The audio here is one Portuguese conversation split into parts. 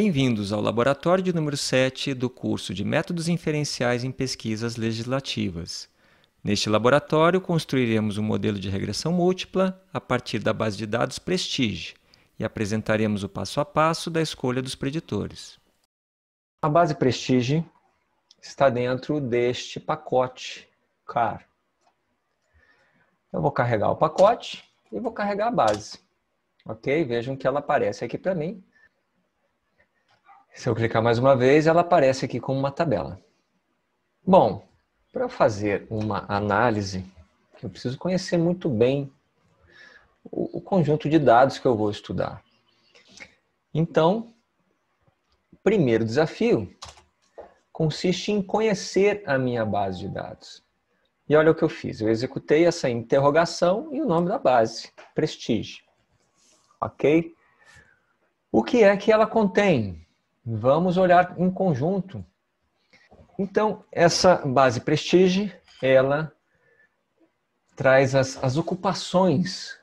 Bem-vindos ao laboratório de número 7 do curso de Métodos Inferenciais em Pesquisas Legislativas. Neste laboratório, construiremos um modelo de regressão múltipla a partir da base de dados Prestige e apresentaremos o passo a passo da escolha dos preditores. A base Prestige está dentro deste pacote CAR. Eu vou carregar o pacote e vou carregar a base. Ok? Vejam que ela aparece aqui para mim se eu clicar mais uma vez, ela aparece aqui como uma tabela. Bom, para fazer uma análise, eu preciso conhecer muito bem o, o conjunto de dados que eu vou estudar. Então, primeiro desafio consiste em conhecer a minha base de dados. E olha o que eu fiz. Eu executei essa interrogação e o nome da base, Prestige. Ok? O que é que ela contém? Vamos olhar em conjunto. Então, essa base Prestige, ela traz as, as ocupações,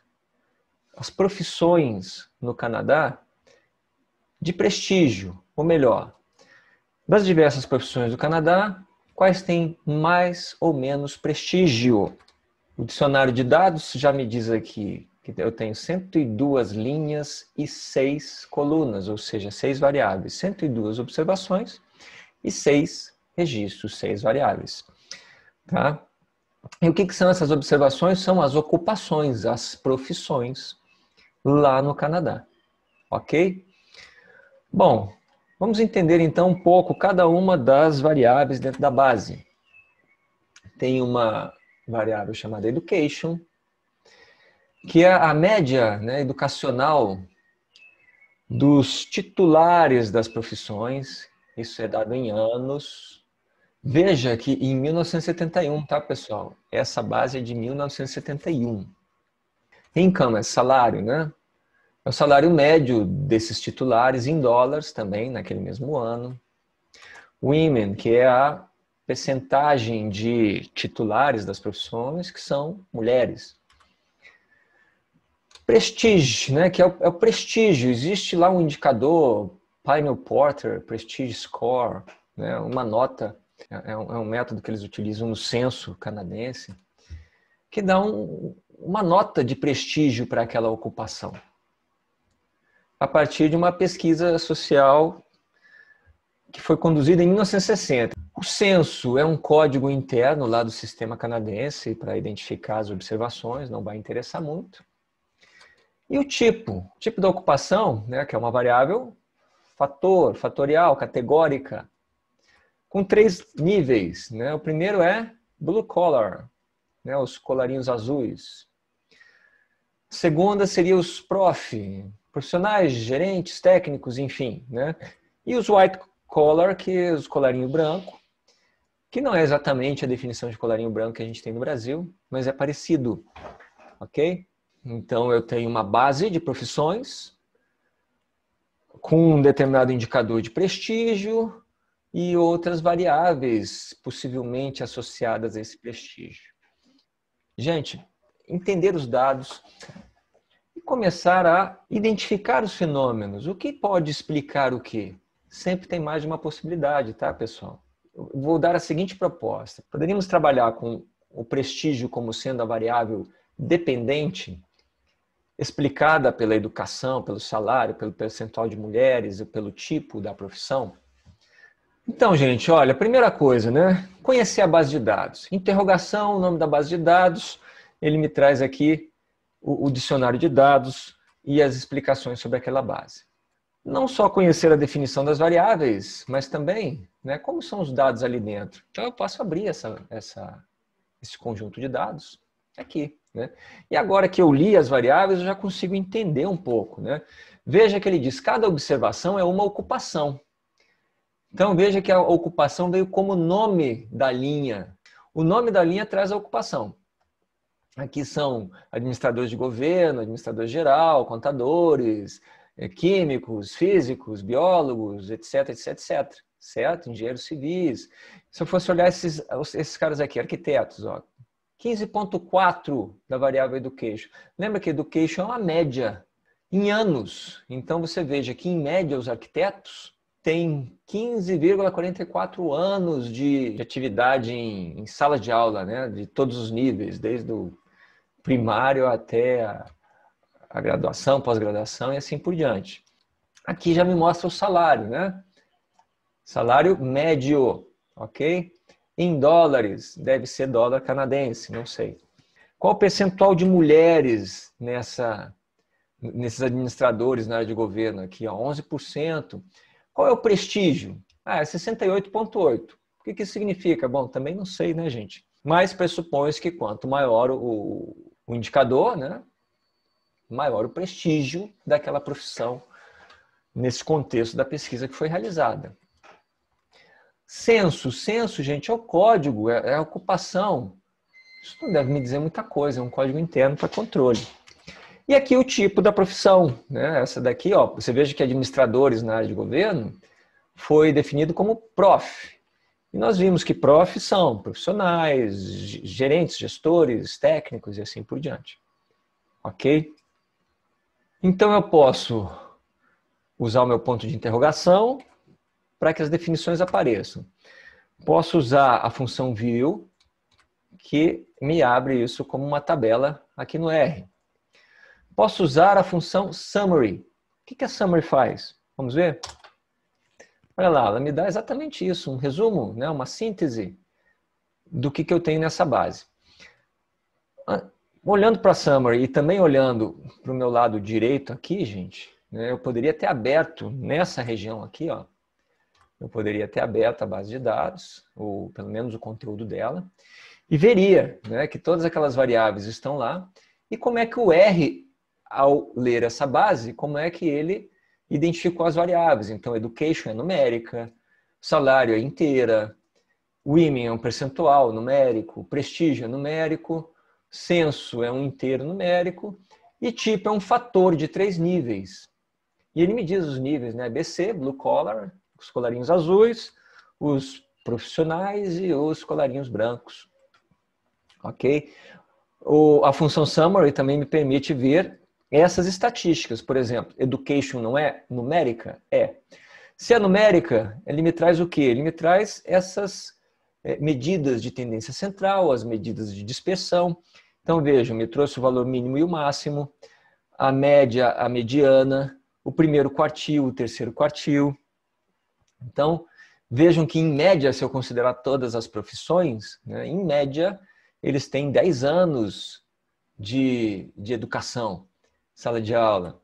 as profissões no Canadá de prestígio, ou melhor, das diversas profissões do Canadá, quais têm mais ou menos prestígio? O dicionário de dados já me diz aqui que eu tenho 102 linhas e 6 colunas, ou seja, 6 variáveis, 102 observações e 6 registros, 6 variáveis. Tá? E o que, que são essas observações? São as ocupações, as profissões lá no Canadá, ok? Bom, vamos entender então um pouco cada uma das variáveis dentro da base. Tem uma variável chamada education, que é a média né, educacional dos titulares das profissões, isso é dado em anos. Veja que em 1971, tá, pessoal? Essa base é de 1971. Em cama, é salário, né? É o salário médio desses titulares em dólares também, naquele mesmo ano. Women, que é a percentagem de titulares das profissões que são mulheres. Prestige, né? Que é o, é o prestígio. Existe lá um indicador, Pine Porter, Prestige Score, né? Uma nota é, é um, é um, método que eles utilizam no censo canadense, que dá um, uma nota de prestígio para aquela ocupação, a partir de uma pesquisa social que foi conduzida em 1960. O censo é um código interno lá do sistema canadense para identificar as observações, não vai interessar muito. E o tipo? O tipo da ocupação, né, que é uma variável fator, fatorial, categórica, com três níveis. Né? O primeiro é blue collar, né, os colarinhos azuis. A segunda seria os prof, profissionais, gerentes, técnicos, enfim. Né? E os white collar, que é os colarinho branco, que não é exatamente a definição de colarinho branco que a gente tem no Brasil, mas é parecido, ok? Então, eu tenho uma base de profissões com um determinado indicador de prestígio e outras variáveis possivelmente associadas a esse prestígio. Gente, entender os dados e começar a identificar os fenômenos. O que pode explicar o que? Sempre tem mais de uma possibilidade, tá, pessoal? Eu vou dar a seguinte proposta. Poderíamos trabalhar com o prestígio como sendo a variável dependente explicada pela educação, pelo salário, pelo percentual de mulheres e pelo tipo da profissão? Então, gente, olha, primeira coisa, né? Conhecer a base de dados. Interrogação, o nome da base de dados, ele me traz aqui o, o dicionário de dados e as explicações sobre aquela base. Não só conhecer a definição das variáveis, mas também né, como são os dados ali dentro. Então, eu posso abrir essa, essa, esse conjunto de dados aqui. Né? E agora que eu li as variáveis, eu já consigo entender um pouco. Né? Veja que ele diz: cada observação é uma ocupação. Então veja que a ocupação veio como nome da linha. O nome da linha traz a ocupação. Aqui são administradores de governo, administrador geral, contadores, eh, químicos, físicos, biólogos, etc, etc, etc. Certo? Engenheiros civis. Se eu fosse olhar esses, esses caras aqui, arquitetos, ó, 15,4 da variável education. Lembra que education é uma média em anos. Então você veja que, em média, os arquitetos têm 15,44 anos de atividade em, em sala de aula, né? de todos os níveis, desde o primário até a, a graduação, pós-graduação e assim por diante. Aqui já me mostra o salário, né? Salário médio, ok? Em dólares, deve ser dólar canadense, não sei. Qual o percentual de mulheres nessa, nesses administradores na área de governo aqui? Ó, 11%. Qual é o prestígio? Ah, é 68,8%. O que, que isso significa? Bom, também não sei, né, gente? Mas pressupõe-se que quanto maior o, o indicador, né, maior o prestígio daquela profissão nesse contexto da pesquisa que foi realizada. Censo, censo, gente, é o código, é, é, a ocupação. Isso não deve me dizer muita coisa, é um código interno para controle. E aqui o tipo da profissão, né? Essa daqui, ó, você veja que administradores na área de governo foi definido como prof. E nós vimos que prof são profissionais, gerentes, gestores, técnicos e assim por diante. Ok? Então eu posso usar o meu ponto de interrogação, para que as definições apareçam. Posso usar a função view, que me abre isso como uma tabela aqui no R. Posso usar a função summary. O que a summary faz? Vamos ver? Olha lá, ela me dá exatamente isso, um resumo, né, uma síntese do que, que eu tenho nessa base. Ah, olhando para a summary e também olhando para o meu lado direito aqui, gente, né, eu poderia ter aberto nessa região aqui, ó, eu poderia ter aberto a base de dados, ou pelo menos o conteúdo dela, e veria né, que todas aquelas variáveis estão lá, e como é que o R, ao ler essa base, como é que ele identificou as variáveis. Então, education é numérica, salário é inteira, women é um percentual numérico, prestígio é numérico, censo é um inteiro numérico, e tipo é um fator de três níveis. E ele me diz os níveis, né? BC, blue collar, os colarinhos azuis, os profissionais e os colarinhos brancos. Ok? O, a função summary também me permite ver essas estatísticas. Por exemplo, education não é numérica? É. Se é numérica, ele me traz o quê? Ele me traz essas é, medidas de tendência central, as medidas de dispersão. Então, vejam, me trouxe o valor mínimo e o máximo, a média, a mediana, o primeiro quartil, o terceiro quartil, então, vejam que, em média, se eu considerar todas as profissões, né, em média, eles têm 10 anos de, de educação, sala de aula.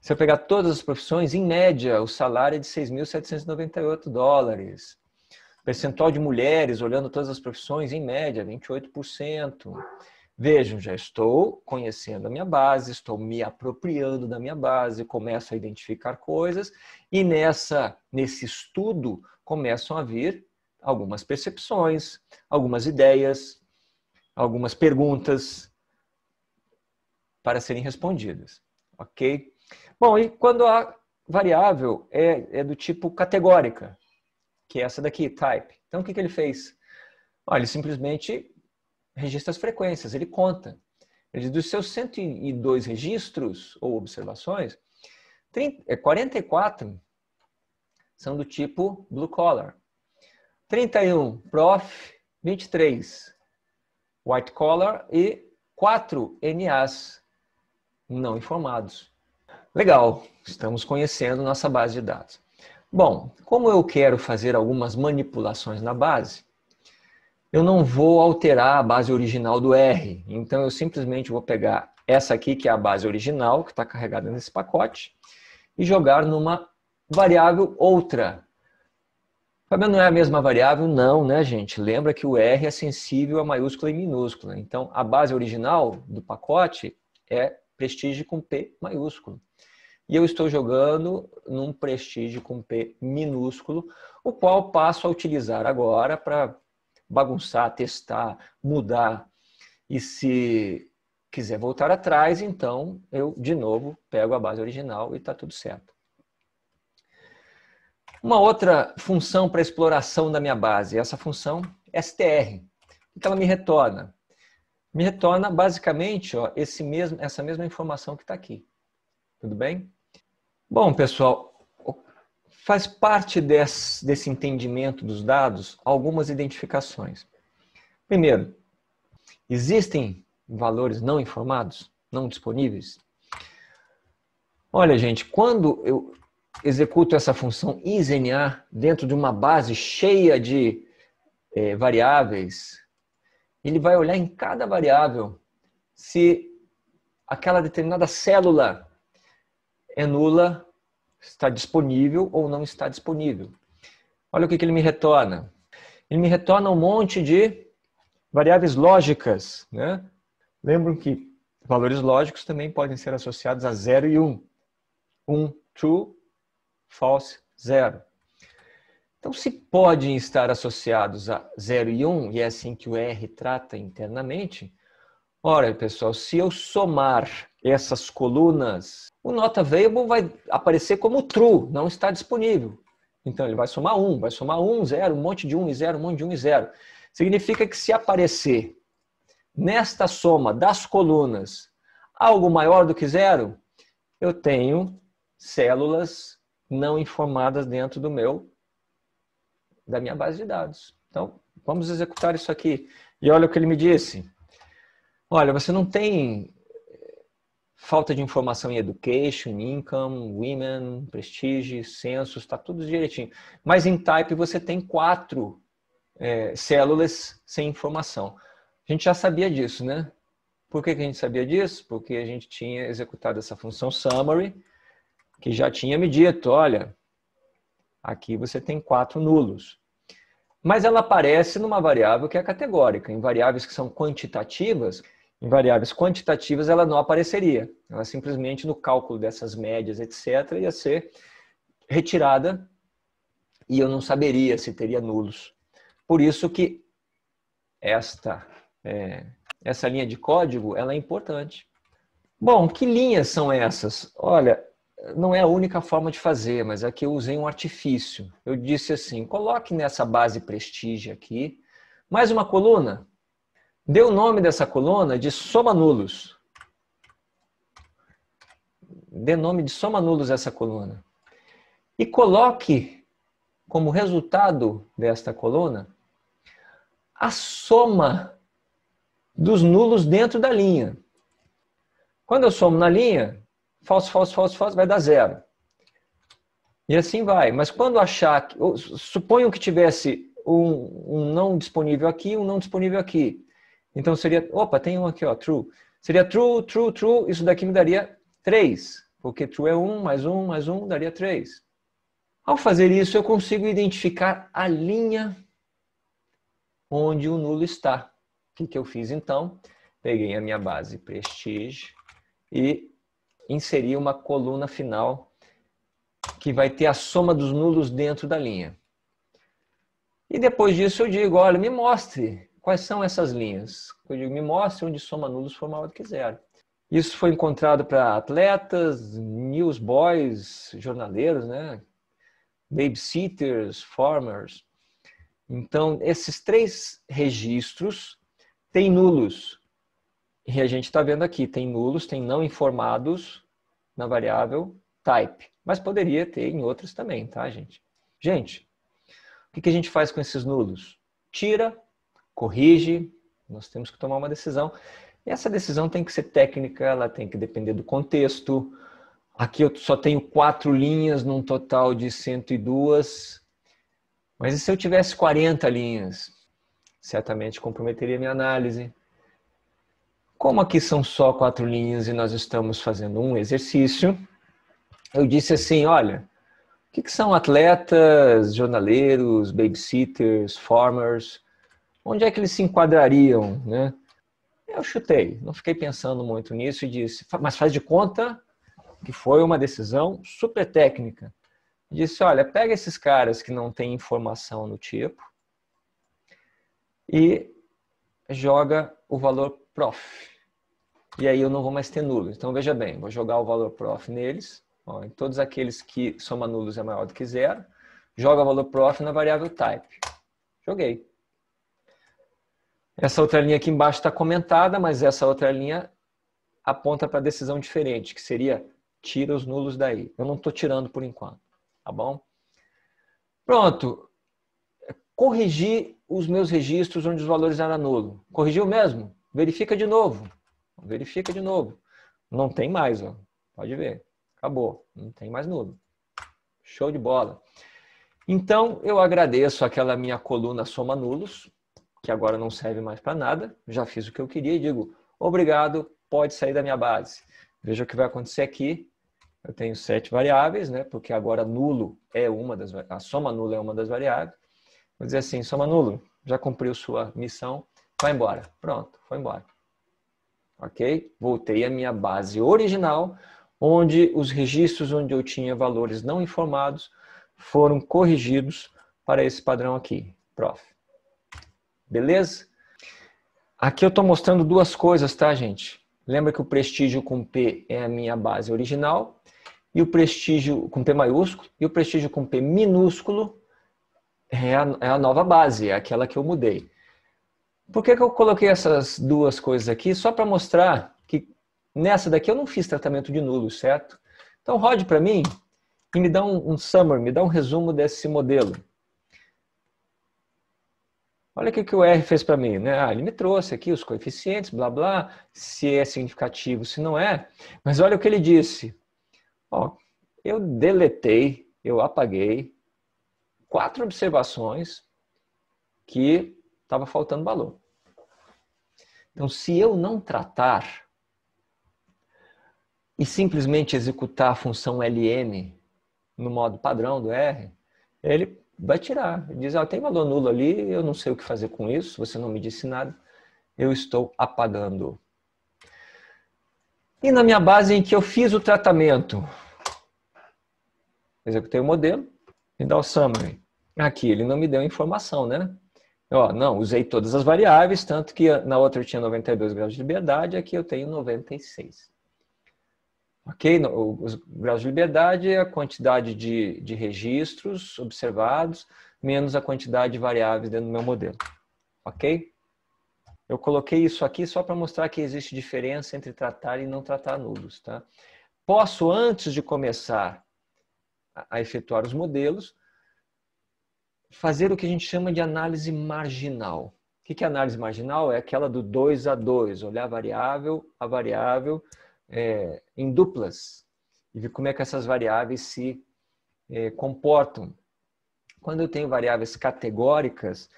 Se eu pegar todas as profissões, em média, o salário é de 6.798 dólares. Percentual de mulheres, olhando todas as profissões, em média, 28%. Vejam, já estou conhecendo a minha base, estou me apropriando da minha base, começo a identificar coisas e nessa nesse estudo começam a vir algumas percepções, algumas ideias, algumas perguntas para serem respondidas, ok? Bom, e quando a variável é, é do tipo categórica, que é essa daqui, type. Então, o que, que ele fez? Olha, ele simplesmente registra as frequências, ele conta. Ele dos seus 102 registros ou observações, 30, 44 é, são do tipo blue collar. 31 prof, 23 white collar e 4 NAs não informados. Legal, estamos conhecendo nossa base de dados. Bom, como eu quero fazer algumas manipulações na base, eu não vou alterar a base original do R. Então, eu simplesmente vou pegar essa aqui, que é a base original, que está carregada nesse pacote, e jogar numa variável outra. Fabiano, não é a mesma variável? Não, né, gente? Lembra que o R é sensível a maiúscula e minúscula. Então, a base original do pacote é Prestige com P maiúsculo. E eu estou jogando num prestígio com P minúsculo, o qual passo a utilizar agora para bagunçar, testar, mudar. E se quiser voltar atrás, então eu de novo pego a base original e está tudo certo. Uma outra função para exploração da minha base, essa função str. O que ela me retorna? Me retorna basicamente ó, esse mesmo, essa mesma informação que está aqui. Tudo bem? Bom, pessoal, Faz parte desse, desse entendimento dos dados algumas identificações. Primeiro, existem valores não informados, não disponíveis? Olha, gente, quando eu executo essa função isNA dentro de uma base cheia de é, variáveis, ele vai olhar em cada variável se aquela determinada célula é nula está disponível ou não está disponível. Olha o que, que ele me retorna. Ele me retorna um monte de variáveis lógicas. Né? Lembram que valores lógicos também podem ser associados a 0 e 1. Um. 1, um, true, false, 0. Então, se podem estar associados a 0 e 1, um, e é assim que o R trata internamente, ora, pessoal, se eu somar essas colunas o not available vai aparecer como true, não está disponível. Então ele vai somar 1, vai somar 1, 0, um monte de 1 e 0, um monte de 1 e 0. Significa que se aparecer nesta soma das colunas algo maior do que zero, eu tenho células não informadas dentro do meu da minha base de dados. Então, vamos executar isso aqui. E olha o que ele me disse. Olha, você não tem falta de informação em education, income, women, prestige, census, está tudo direitinho. Mas em type você tem quatro é, células sem informação. A gente já sabia disso, né? Por que, que a gente sabia disso? Porque a gente tinha executado essa função summary, que já tinha me dito, olha, aqui você tem quatro nulos. Mas ela aparece numa variável que é categórica. Em variáveis que são quantitativas, em variáveis quantitativas, ela não apareceria. Ela simplesmente no cálculo dessas médias, etc., ia ser retirada e eu não saberia se teria nulos. Por isso que esta é, essa linha de código ela é importante. Bom, que linhas são essas? Olha, não é a única forma de fazer, mas aqui eu usei um artifício. Eu disse assim: coloque nessa base prestígio aqui mais uma coluna Dê o nome dessa coluna de soma nulos. Dê nome de soma nulos essa coluna. E coloque como resultado desta coluna a soma dos nulos dentro da linha. Quando eu somo na linha, falso, falso, falso, falso, vai dar zero. E assim vai. Mas quando achar, suponho que tivesse um, um não disponível aqui, um não disponível aqui. Então seria, opa, tem um aqui, ó, true. Seria true, true, true, isso daqui me daria 3, porque true é 1, mais 1, mais 1, daria 3. Ao fazer isso, eu consigo identificar a linha onde o nulo está. O que, que eu fiz então? Peguei a minha base Prestige e inseri uma coluna final que vai ter a soma dos nulos dentro da linha. E depois disso eu digo, olha, me mostre Quais são essas linhas? Eu digo, me mostre onde soma nulos for maior do que zero. Isso foi encontrado para atletas, newsboys, jornaleiros, né? babysitters, farmers. Então, esses três registros têm nulos. E a gente está vendo aqui, tem nulos, tem não informados na variável type. Mas poderia ter em outras também, tá, gente? Gente, o que a gente faz com esses nulos? Tira corrige, nós temos que tomar uma decisão. E essa decisão tem que ser técnica, ela tem que depender do contexto. Aqui eu só tenho quatro linhas num total de 102. Mas e se eu tivesse 40 linhas? Certamente comprometeria minha análise. Como aqui são só quatro linhas e nós estamos fazendo um exercício, eu disse assim: olha, o que, que são atletas, jornaleiros, babysitters, farmers? onde é que eles se enquadrariam, né? Eu chutei, não fiquei pensando muito nisso e disse, mas faz de conta que foi uma decisão super técnica. Disse, olha, pega esses caras que não têm informação no tipo e joga o valor prof. E aí eu não vou mais ter nulo. Então veja bem, vou jogar o valor prof neles, ó, em todos aqueles que soma nulos é maior do que zero, joga o valor prof na variável type. Joguei. Essa outra linha aqui embaixo está comentada, mas essa outra linha aponta para decisão diferente, que seria tira os nulos daí. Eu não estou tirando por enquanto, tá bom? Pronto. Corrigi os meus registros onde os valores eram nulos. Corrigiu mesmo? Verifica de novo. Verifica de novo. Não tem mais, ó. Pode ver. Acabou. Não tem mais nulo. Show de bola. Então, eu agradeço aquela minha coluna Soma Nulos que agora não serve mais para nada, já fiz o que eu queria e digo, obrigado, pode sair da minha base. Veja o que vai acontecer aqui. Eu tenho sete variáveis, né? Porque agora nulo é uma das a soma nula é uma das variáveis. Vou dizer assim, soma nulo, já cumpriu sua missão, vai embora. Pronto, foi embora. Ok? Voltei à minha base original, onde os registros onde eu tinha valores não informados foram corrigidos para esse padrão aqui. Prof. Beleza? Aqui eu estou mostrando duas coisas, tá, gente? Lembra que o prestígio com P é a minha base original e o prestígio com P maiúsculo e o prestígio com P minúsculo é a, é a nova base, é aquela que eu mudei. Por que, que eu coloquei essas duas coisas aqui? Só para mostrar que nessa daqui eu não fiz tratamento de nulo, certo? Então rode para mim e me dá um, um summary, me dá um resumo desse modelo. Olha o que, que o R fez para mim, né? Ah, ele me trouxe aqui os coeficientes, blá blá, se é significativo, se não é. Mas olha o que ele disse. Ó, eu deletei, eu apaguei quatro observações que estava faltando valor. Então, se eu não tratar e simplesmente executar a função lm no modo padrão do R, ele vai tirar. Diz, ah, tem valor nulo ali, eu não sei o que fazer com isso, você não me disse nada, eu estou apagando. E na minha base em que eu fiz o tratamento, executei o modelo, me dá o summary. Aqui ele não me deu informação, né? Ó, não, usei todas as variáveis, tanto que na outra eu tinha 92 graus de liberdade, aqui eu tenho 96. Ok? O grau de liberdade é a quantidade de, de registros observados menos a quantidade de variáveis dentro do meu modelo. Ok? Eu coloquei isso aqui só para mostrar que existe diferença entre tratar e não tratar nulos. Tá? Posso, antes de começar a efetuar os modelos, fazer o que a gente chama de análise marginal. O que é análise marginal? É aquela do 2 a 2, olhar variável a variável é, em duplas e ver como é que essas variáveis se é, comportam. Quando eu tenho variáveis categóricas,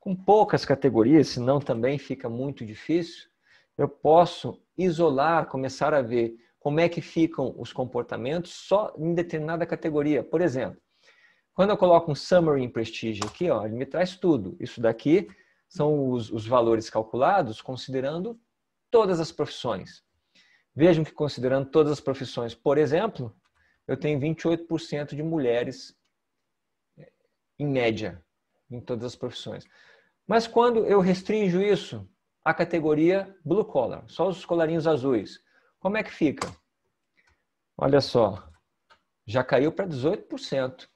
com poucas categorias, senão também fica muito difícil, eu posso isolar, começar a ver como é que ficam os comportamentos só em determinada categoria. Por exemplo, quando eu coloco um summary em Prestige aqui, ó, ele me traz tudo. Isso daqui são os, os valores calculados considerando todas as profissões. Vejam que considerando todas as profissões, por exemplo, eu tenho 28% de mulheres eh, em média em todas as profissões. Mas quando eu restringo isso à categoria blue collar, só os colarinhos azuis, como é que fica? Olha só, já caiu para 18%.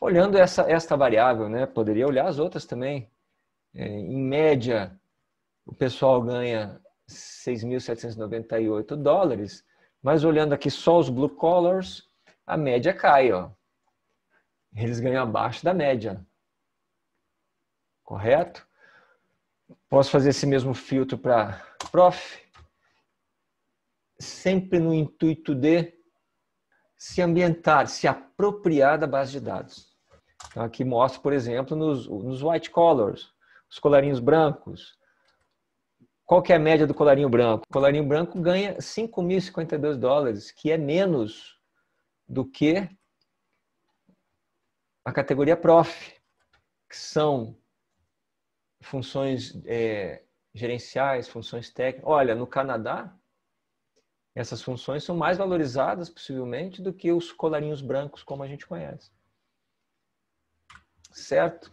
Olhando essa, esta variável, né, poderia olhar as outras também. Eh, em média, o pessoal ganha 6.798 dólares, mas olhando aqui só os blue collars, a média cai, ó. Eles ganham abaixo da média. Correto? Posso fazer esse mesmo filtro para prof? Sempre no intuito de se ambientar, se apropriar da base de dados. Então, aqui mostra, por exemplo, nos, nos white collars, os colarinhos brancos, qual que é a média do colarinho branco? O colarinho branco ganha 5.052 dólares, que é menos do que a categoria prof, que são funções é, gerenciais, funções técnicas. Olha, no Canadá, essas funções são mais valorizadas, possivelmente, do que os colarinhos brancos, como a gente conhece. Certo?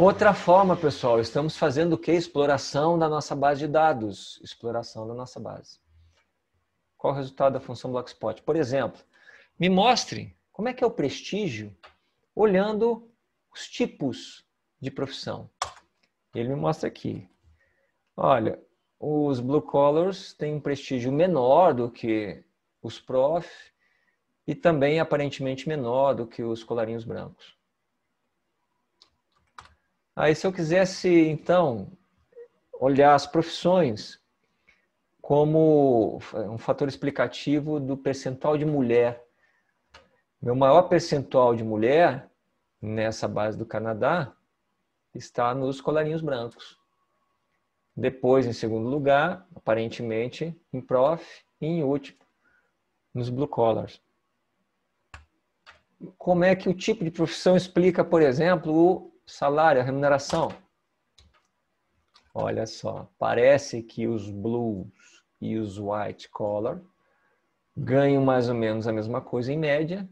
Outra forma, pessoal, estamos fazendo o que? Exploração da nossa base de dados. Exploração da nossa base. Qual o resultado da função Blockspot? Por exemplo, me mostre como é que é o prestígio olhando os tipos de profissão. Ele me mostra aqui. Olha, os blue collars têm um prestígio menor do que os prof e também aparentemente menor do que os colarinhos brancos. Aí, se eu quisesse, então, olhar as profissões como um fator explicativo do percentual de mulher, meu maior percentual de mulher nessa base do Canadá está nos colarinhos brancos. Depois, em segundo lugar, aparentemente, em prof e em último, nos blue collars. Como é que o tipo de profissão explica, por exemplo, o salário, a remuneração. Olha só, parece que os blues e os white collar ganham mais ou menos a mesma coisa em média,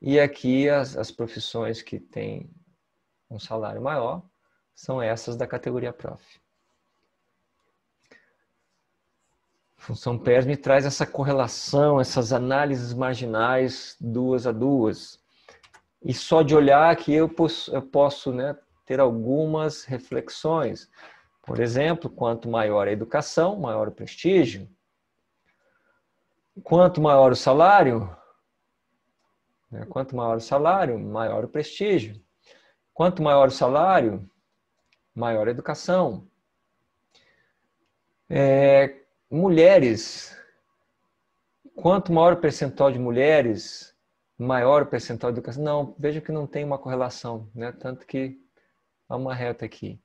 e aqui as, as profissões que têm um salário maior são essas da categoria prof. Função PES me traz essa correlação, essas análises marginais duas a duas e só de olhar que eu posso, eu posso né, ter algumas reflexões. Por exemplo, quanto maior a educação, maior o prestígio. Quanto maior o salário, né, quanto maior o salário, maior o prestígio. Quanto maior o salário, maior a educação. É, mulheres, quanto maior o percentual de mulheres maior o percentual de educação. Não, veja que não tem uma correlação, né? Tanto que há uma reta aqui.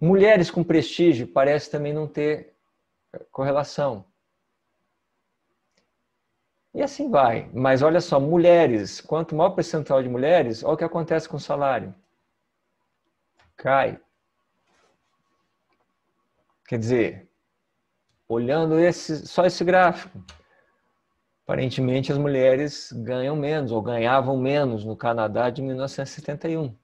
Mulheres com prestígio parece também não ter eh, correlação. E assim vai. Mas olha só, mulheres, quanto maior percentual de mulheres, olha o que acontece com o salário. Cai. Quer dizer, olhando esse, só esse gráfico, aparentemente as mulheres ganham menos, ou ganhavam menos no Canadá de 1971.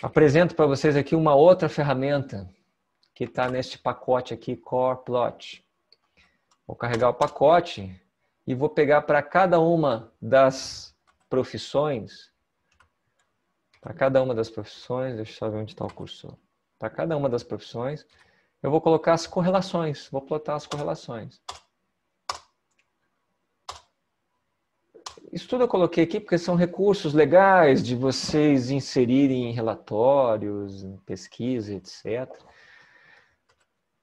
Apresento para vocês aqui uma outra ferramenta que está neste pacote aqui, Core Plot. Vou carregar o pacote e vou pegar para cada uma das profissões, para cada uma das profissões, deixa eu só ver onde está o cursor, para cada uma das profissões, eu vou colocar as correlações, vou plotar as correlações. Isso tudo eu coloquei aqui porque são recursos legais de vocês inserirem em relatórios, em pesquisa, etc.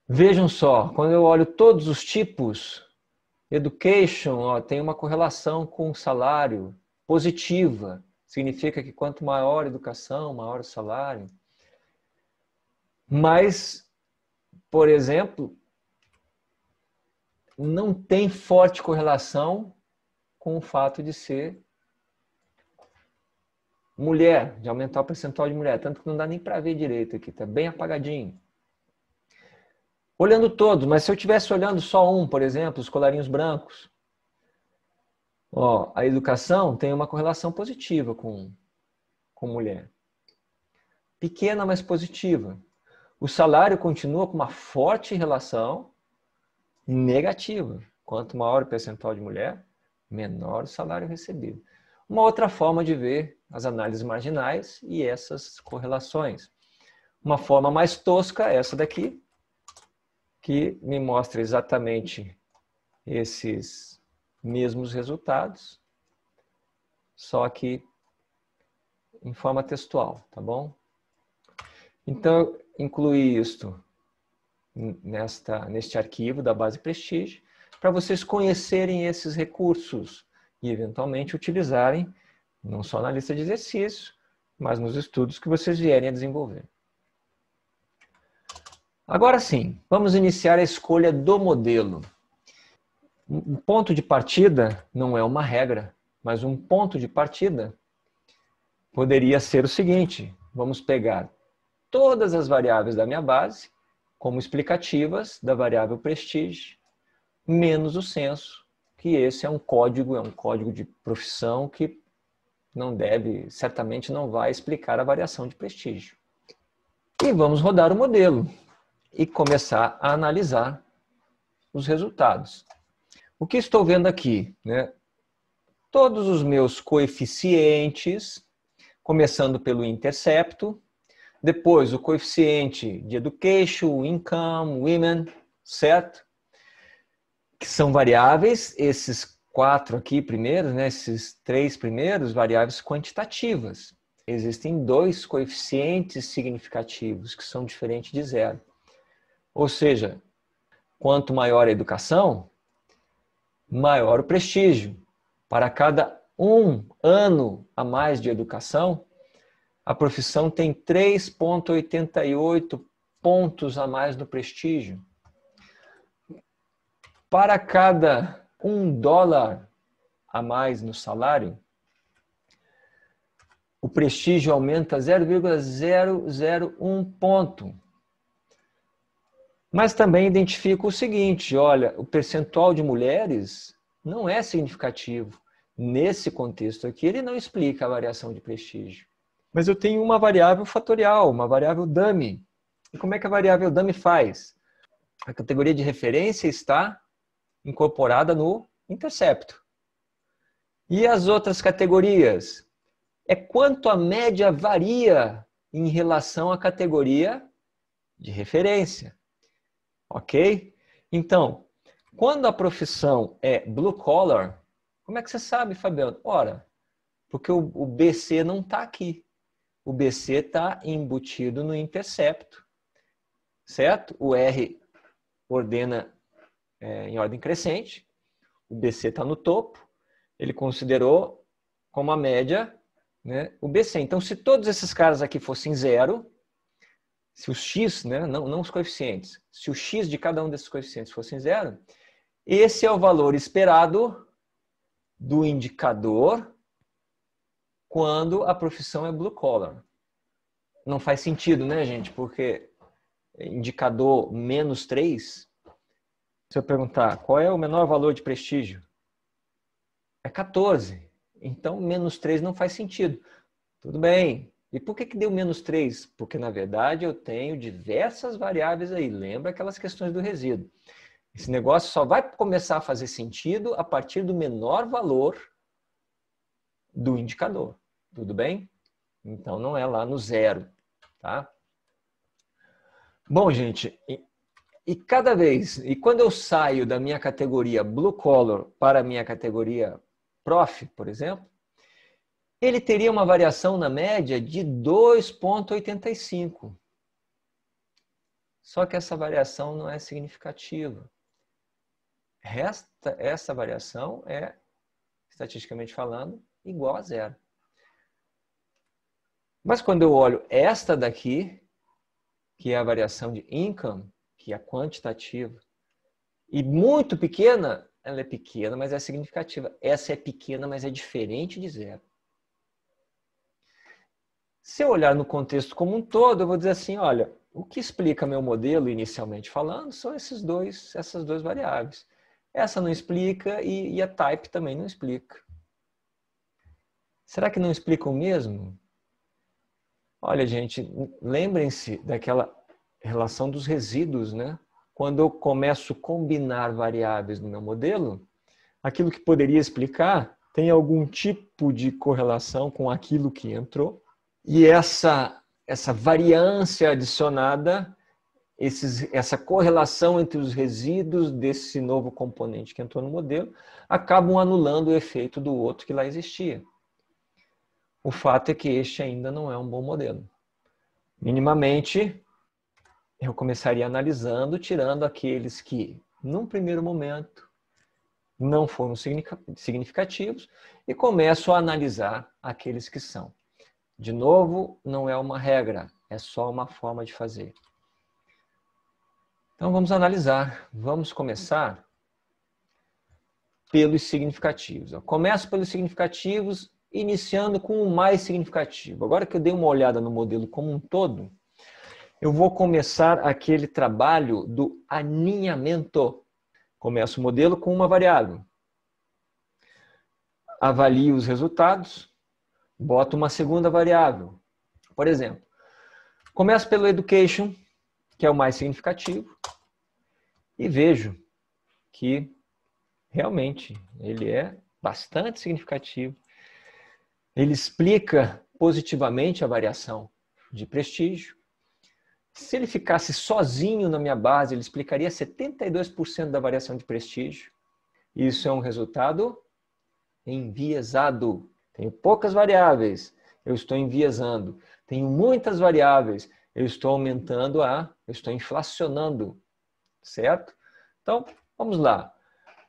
Vejam só, quando eu olho todos os tipos, education ó, tem uma correlação com salário positiva. Significa que quanto maior a educação, maior o salário. Mas por exemplo, não tem forte correlação com o fato de ser mulher, de aumentar o percentual de mulher, tanto que não dá nem para ver direito aqui, está bem apagadinho. Olhando todos, mas se eu tivesse olhando só um, por exemplo, os colarinhos brancos, ó, a educação tem uma correlação positiva com, com mulher. Pequena, mas positiva o salário continua com uma forte relação negativa. Quanto maior o percentual de mulher, menor o salário recebido. Uma outra forma de ver as análises marginais e essas correlações. Uma forma mais tosca é essa daqui, que me mostra exatamente esses mesmos resultados, só que em forma textual, tá bom? Então, incluí isto nesta, neste arquivo da base Prestige, para vocês conhecerem esses recursos e eventualmente utilizarem, não só na lista de exercícios, mas nos estudos que vocês vierem a desenvolver. Agora sim, vamos iniciar a escolha do modelo. Um ponto de partida não é uma regra, mas um ponto de partida poderia ser o seguinte: vamos pegar todas as variáveis da minha base como explicativas da variável prestígio, menos o censo, que esse é um código, é um código de profissão que não deve, certamente não vai explicar a variação de prestígio. E vamos rodar o modelo e começar a analisar os resultados. O que estou vendo aqui? Né? Todos os meus coeficientes, começando pelo intercepto, depois, o coeficiente de education, income, women, certo? Que são variáveis, esses quatro aqui primeiros, né, esses três primeiros, variáveis quantitativas. Existem dois coeficientes significativos que são diferentes de zero. Ou seja, quanto maior a educação, maior o prestígio. Para cada um ano a mais de educação, a profissão tem 3,88 pontos a mais no prestígio. Para cada um dólar a mais no salário, o prestígio aumenta 0,001 ponto. Mas também identifica o seguinte: olha, o percentual de mulheres não é significativo. Nesse contexto aqui, ele não explica a variação de prestígio mas eu tenho uma variável fatorial, uma variável dummy. E como é que a variável dummy faz? A categoria de referência está incorporada no intercepto. E as outras categorias? É quanto a média varia em relação à categoria de referência. Ok? Então, quando a profissão é blue collar, como é que você sabe, Fabiano? Ora, porque o, BC não está aqui o BC está embutido no intercepto, certo? O R ordena é, em ordem crescente, o BC está no topo, ele considerou como a média né, o BC. Então, se todos esses caras aqui fossem zero, se os x, né, não, não os coeficientes, se o x de cada um desses coeficientes fossem zero, esse é o valor esperado do indicador quando a profissão é blue collar. Não faz sentido, né, gente? Porque indicador menos 3, se eu perguntar qual é o menor valor de prestígio, é 14. Então, menos 3 não faz sentido. Tudo bem. E por que, que deu menos 3? Porque, na verdade, eu tenho diversas variáveis aí. Lembra aquelas questões do resíduo. Esse negócio só vai começar a fazer sentido a partir do menor valor do indicador. Tudo bem? Então não é lá no zero, tá? Bom, gente, e, e cada vez, e quando eu saio da minha categoria blue collar para a minha categoria prof, por exemplo, ele teria uma variação na média de 2,85. Só que essa variação não é significativa. Resta, essa variação é, estatisticamente falando, igual a zero. Mas quando eu olho esta daqui, que é a variação de income, que é quantitativa, e muito pequena, ela é pequena, mas é significativa. Essa é pequena, mas é diferente de zero. Se eu olhar no contexto como um todo, eu vou dizer assim, olha, o que explica meu modelo inicialmente falando são esses dois, essas duas variáveis. Essa não explica e, e a type também não explica. Será que não explica o mesmo? Olha, gente, lembrem-se daquela relação dos resíduos, né? Quando eu começo a combinar variáveis no meu modelo, aquilo que poderia explicar tem algum tipo de correlação com aquilo que entrou, e essa essa variância adicionada, esses, essa correlação entre os resíduos desse novo componente que entrou no modelo, acabam anulando o efeito do outro que lá existia. O fato é que este ainda não é um bom modelo. Minimamente, eu começaria analisando, tirando aqueles que, num primeiro momento, não foram significativos e começo a analisar aqueles que são. De novo, não é uma regra, é só uma forma de fazer. Então vamos analisar. Vamos começar pelos significativos. Eu começo pelos significativos iniciando com o mais significativo. Agora que eu dei uma olhada no modelo como um todo, eu vou começar aquele trabalho do aninhamento. Começo o modelo com uma variável. Avalio os resultados, boto uma segunda variável. Por exemplo, começo pelo education, que é o mais significativo, e vejo que realmente ele é bastante significativo ele explica positivamente a variação de prestígio. Se ele ficasse sozinho na minha base, ele explicaria 72% da variação de prestígio. Isso é um resultado enviesado. Tenho poucas variáveis, eu estou enviesando. Tenho muitas variáveis, eu estou aumentando a, eu estou inflacionando, certo? Então, vamos lá.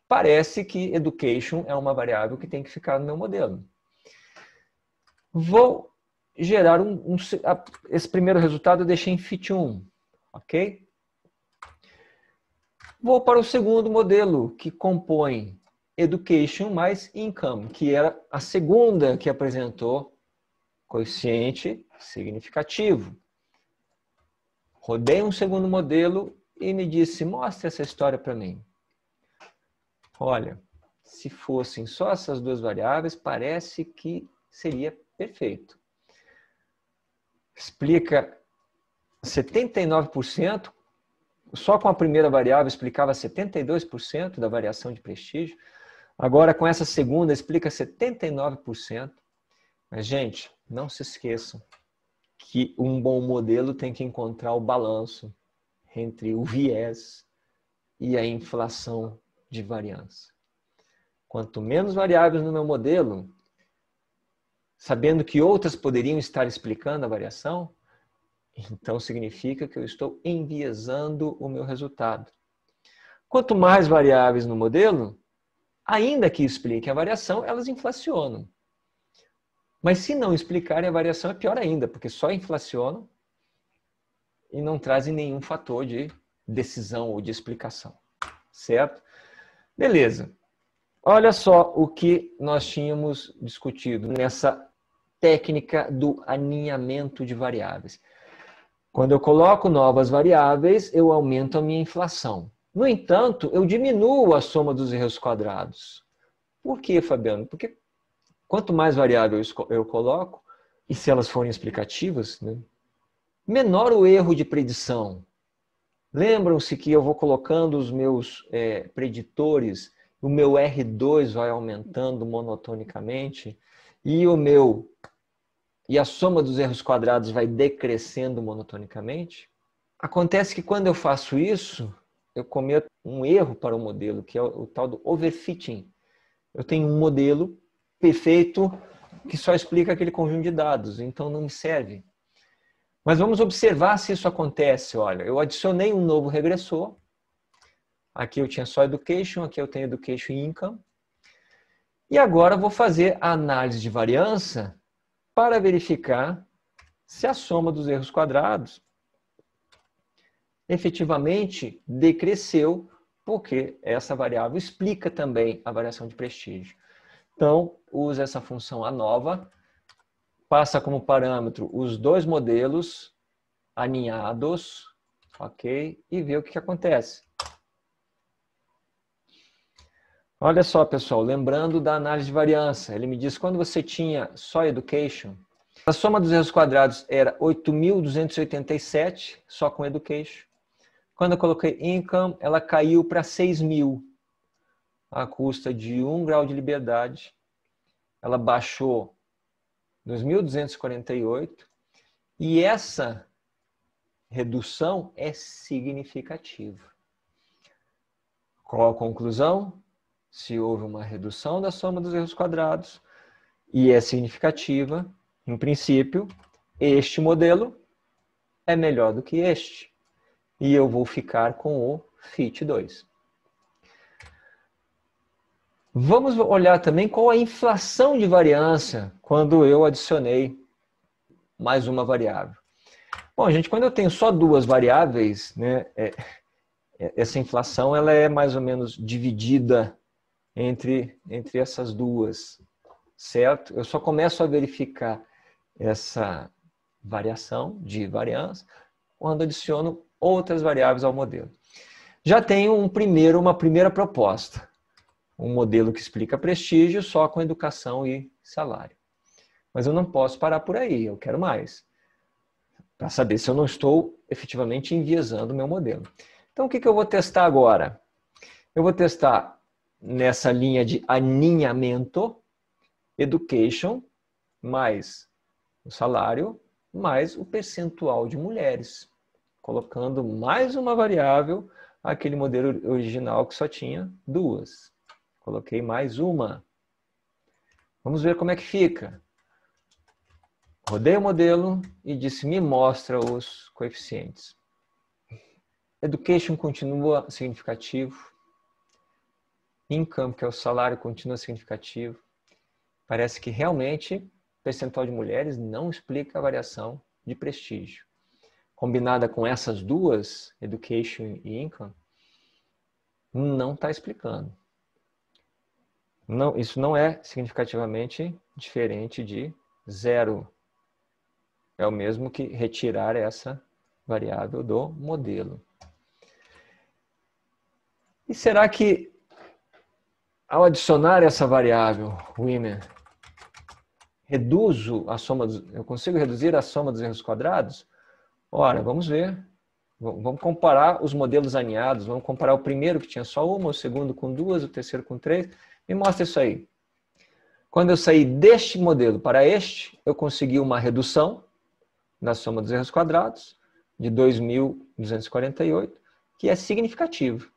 Parece que education é uma variável que tem que ficar no meu modelo. Vou gerar um, um esse primeiro resultado eu deixei em fit 1, ok? Vou para o segundo modelo, que compõe education mais income, que era a segunda que apresentou coeficiente significativo. Rodei um segundo modelo e me disse: mostre essa história para mim. Olha, se fossem só essas duas variáveis, parece que seria Perfeito. Explica 79%, só com a primeira variável explicava 72% da variação de prestígio. Agora, com essa segunda, explica 79%. Mas, gente, não se esqueçam que um bom modelo tem que encontrar o balanço entre o viés e a inflação de variância. Quanto menos variáveis no meu modelo, sabendo que outras poderiam estar explicando a variação, então significa que eu estou enviesando o meu resultado. Quanto mais variáveis no modelo, ainda que expliquem a variação, elas inflacionam. Mas se não explicarem a variação, é pior ainda, porque só inflacionam e não trazem nenhum fator de decisão ou de explicação. Certo? Beleza. Olha só o que nós tínhamos discutido nessa técnica do alinhamento de variáveis. Quando eu coloco novas variáveis, eu aumento a minha inflação. No entanto, eu diminuo a soma dos erros quadrados. Por que, Fabiano? Porque quanto mais variáveis eu coloco, e se elas forem explicativas, né, menor o erro de predição. Lembram-se que eu vou colocando os meus é, preditores, o meu R2 vai aumentando monotonicamente e o meu e a soma dos erros quadrados vai decrescendo monotonicamente, acontece que quando eu faço isso, eu cometo um erro para o modelo, que é o, tal do overfitting. Eu tenho um modelo perfeito que só explica aquele conjunto de dados, então não me serve. Mas vamos observar se isso acontece. Olha, eu adicionei um novo regressor. Aqui eu tinha só education, aqui eu tenho education income. E agora vou fazer a análise de variância para verificar se a soma dos erros quadrados efetivamente decresceu, porque essa variável explica também a variação de prestígio. Então, usa essa função a nova, passa como parâmetro os dois modelos aninhados, ok? E vê o que acontece. Olha só, pessoal, lembrando da análise de variância, ele me diz quando você tinha só education, a soma dos erros quadrados era 8.287, só com education. Quando eu coloquei income, ela caiu para 6.000, à custa de um grau de liberdade. Ela baixou 2.248, e essa redução é significativa. Qual a conclusão? se houve uma redução da soma dos erros quadrados e é significativa, em princípio, este modelo é melhor do que este. E eu vou ficar com o FIT 2. Vamos olhar também qual a inflação de variância quando eu adicionei mais uma variável. Bom, gente, quando eu tenho só duas variáveis, né, é, é essa inflação ela é mais ou menos dividida entre, entre essas duas, certo? Eu só começo a verificar essa variação de variância quando adiciono outras variáveis ao modelo. Já tenho um primeiro, uma primeira proposta, um modelo que explica prestígio só com educação e salário. Mas eu não posso parar por aí, eu quero mais. Para saber se eu não estou efetivamente enviesando o meu modelo. Então, o que, que eu vou testar agora? Eu vou testar nessa linha de aninhamento, education, mais o salário, mais o percentual de mulheres, colocando mais uma variável aquele modelo original que só tinha duas. Coloquei mais uma. Vamos ver como é que fica. Rodei o modelo e disse: me mostra os coeficientes. Education continua significativo, income, que é o salário, continua significativo. Parece que realmente o percentual de mulheres não explica a variação de prestígio. Combinada com essas duas, education e income, não está explicando. Não, isso não é significativamente diferente de zero. É o mesmo que retirar essa variável do modelo. E será que ao adicionar essa variável women, reduzo a soma, dos, eu consigo reduzir a soma dos erros quadrados? Ora, vamos ver. Vamos comparar os modelos alinhados, vamos comparar o primeiro que tinha só uma, o segundo com duas, o terceiro com três. Me mostra isso aí. Quando eu saí deste modelo para este, eu consegui uma redução na soma dos erros quadrados de 2.248, que é significativo.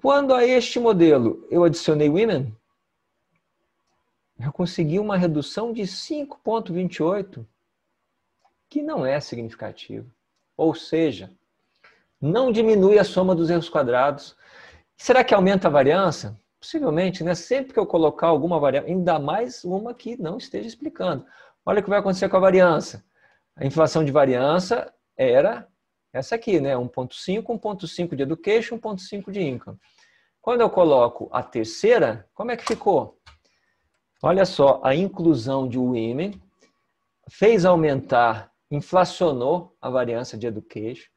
Quando a este modelo eu adicionei women, eu consegui uma redução de 5,28, que não é significativo, Ou seja, não diminui a soma dos erros quadrados. Será que aumenta a variância? Possivelmente, né? Sempre que eu colocar alguma variável, ainda mais uma que não esteja explicando. Olha o que vai acontecer com a variância. A inflação de variância era essa aqui, né? 1.5, 1.5 de education, 1.5 de income. Quando eu coloco a terceira, como é que ficou? Olha só, a inclusão de women fez aumentar, inflacionou a variância de education,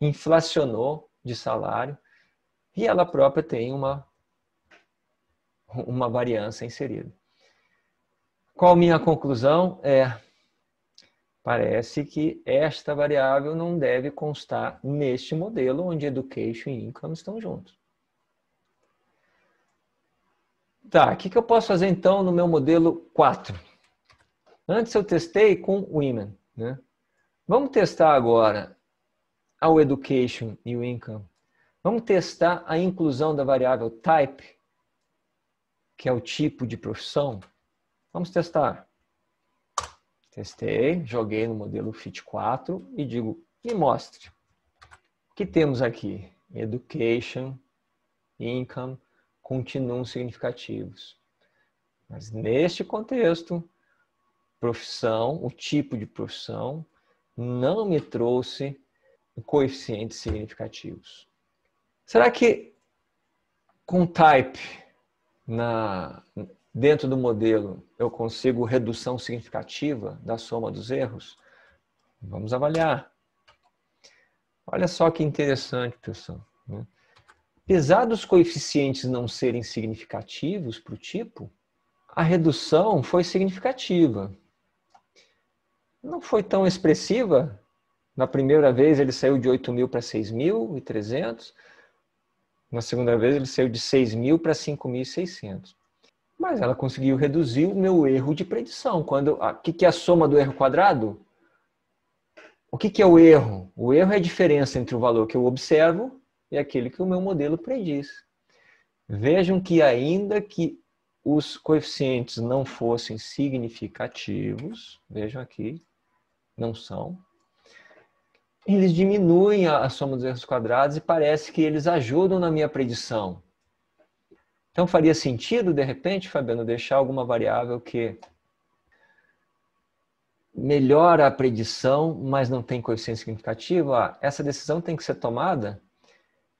inflacionou de salário e ela própria tem uma, uma variância inserida. Qual minha conclusão? É, Parece que esta variável não deve constar neste modelo onde education e income estão juntos. Tá, o que, que eu posso fazer então no meu modelo 4? Antes eu testei com women, né? Vamos testar agora ao education e o income. Vamos testar a inclusão da variável type, que é o tipo de profissão. Vamos testar. Testei, joguei no modelo Fit 4 e digo, me mostre. O que temos aqui? Education, income, continuam significativos. Mas neste contexto, profissão, o tipo de profissão, não me trouxe coeficientes significativos. Será que com type na, dentro do modelo, eu consigo redução significativa da soma dos erros? Vamos avaliar. Olha só que interessante, pessoal. Né? Apesar dos coeficientes não serem significativos para o tipo, a redução foi significativa. Não foi tão expressiva. Na primeira vez ele saiu de 8.000 mil para 6.300. Na segunda vez ele saiu de 6.000 mil para 5.600. Mas ela conseguiu reduzir o meu erro de predição. Quando o que, que é a soma do erro quadrado? O que, que é o erro? O erro é a diferença entre o valor que eu observo e aquele que o meu modelo prediz. Vejam que ainda que os coeficientes não fossem significativos, vejam aqui, não são, eles diminuem a, soma dos erros quadrados e parece que eles ajudam na minha predição. Então faria sentido, de repente, Fabiano, deixar alguma variável que melhora a predição, mas não tem coeficiente significativo. Ah, essa decisão tem que ser tomada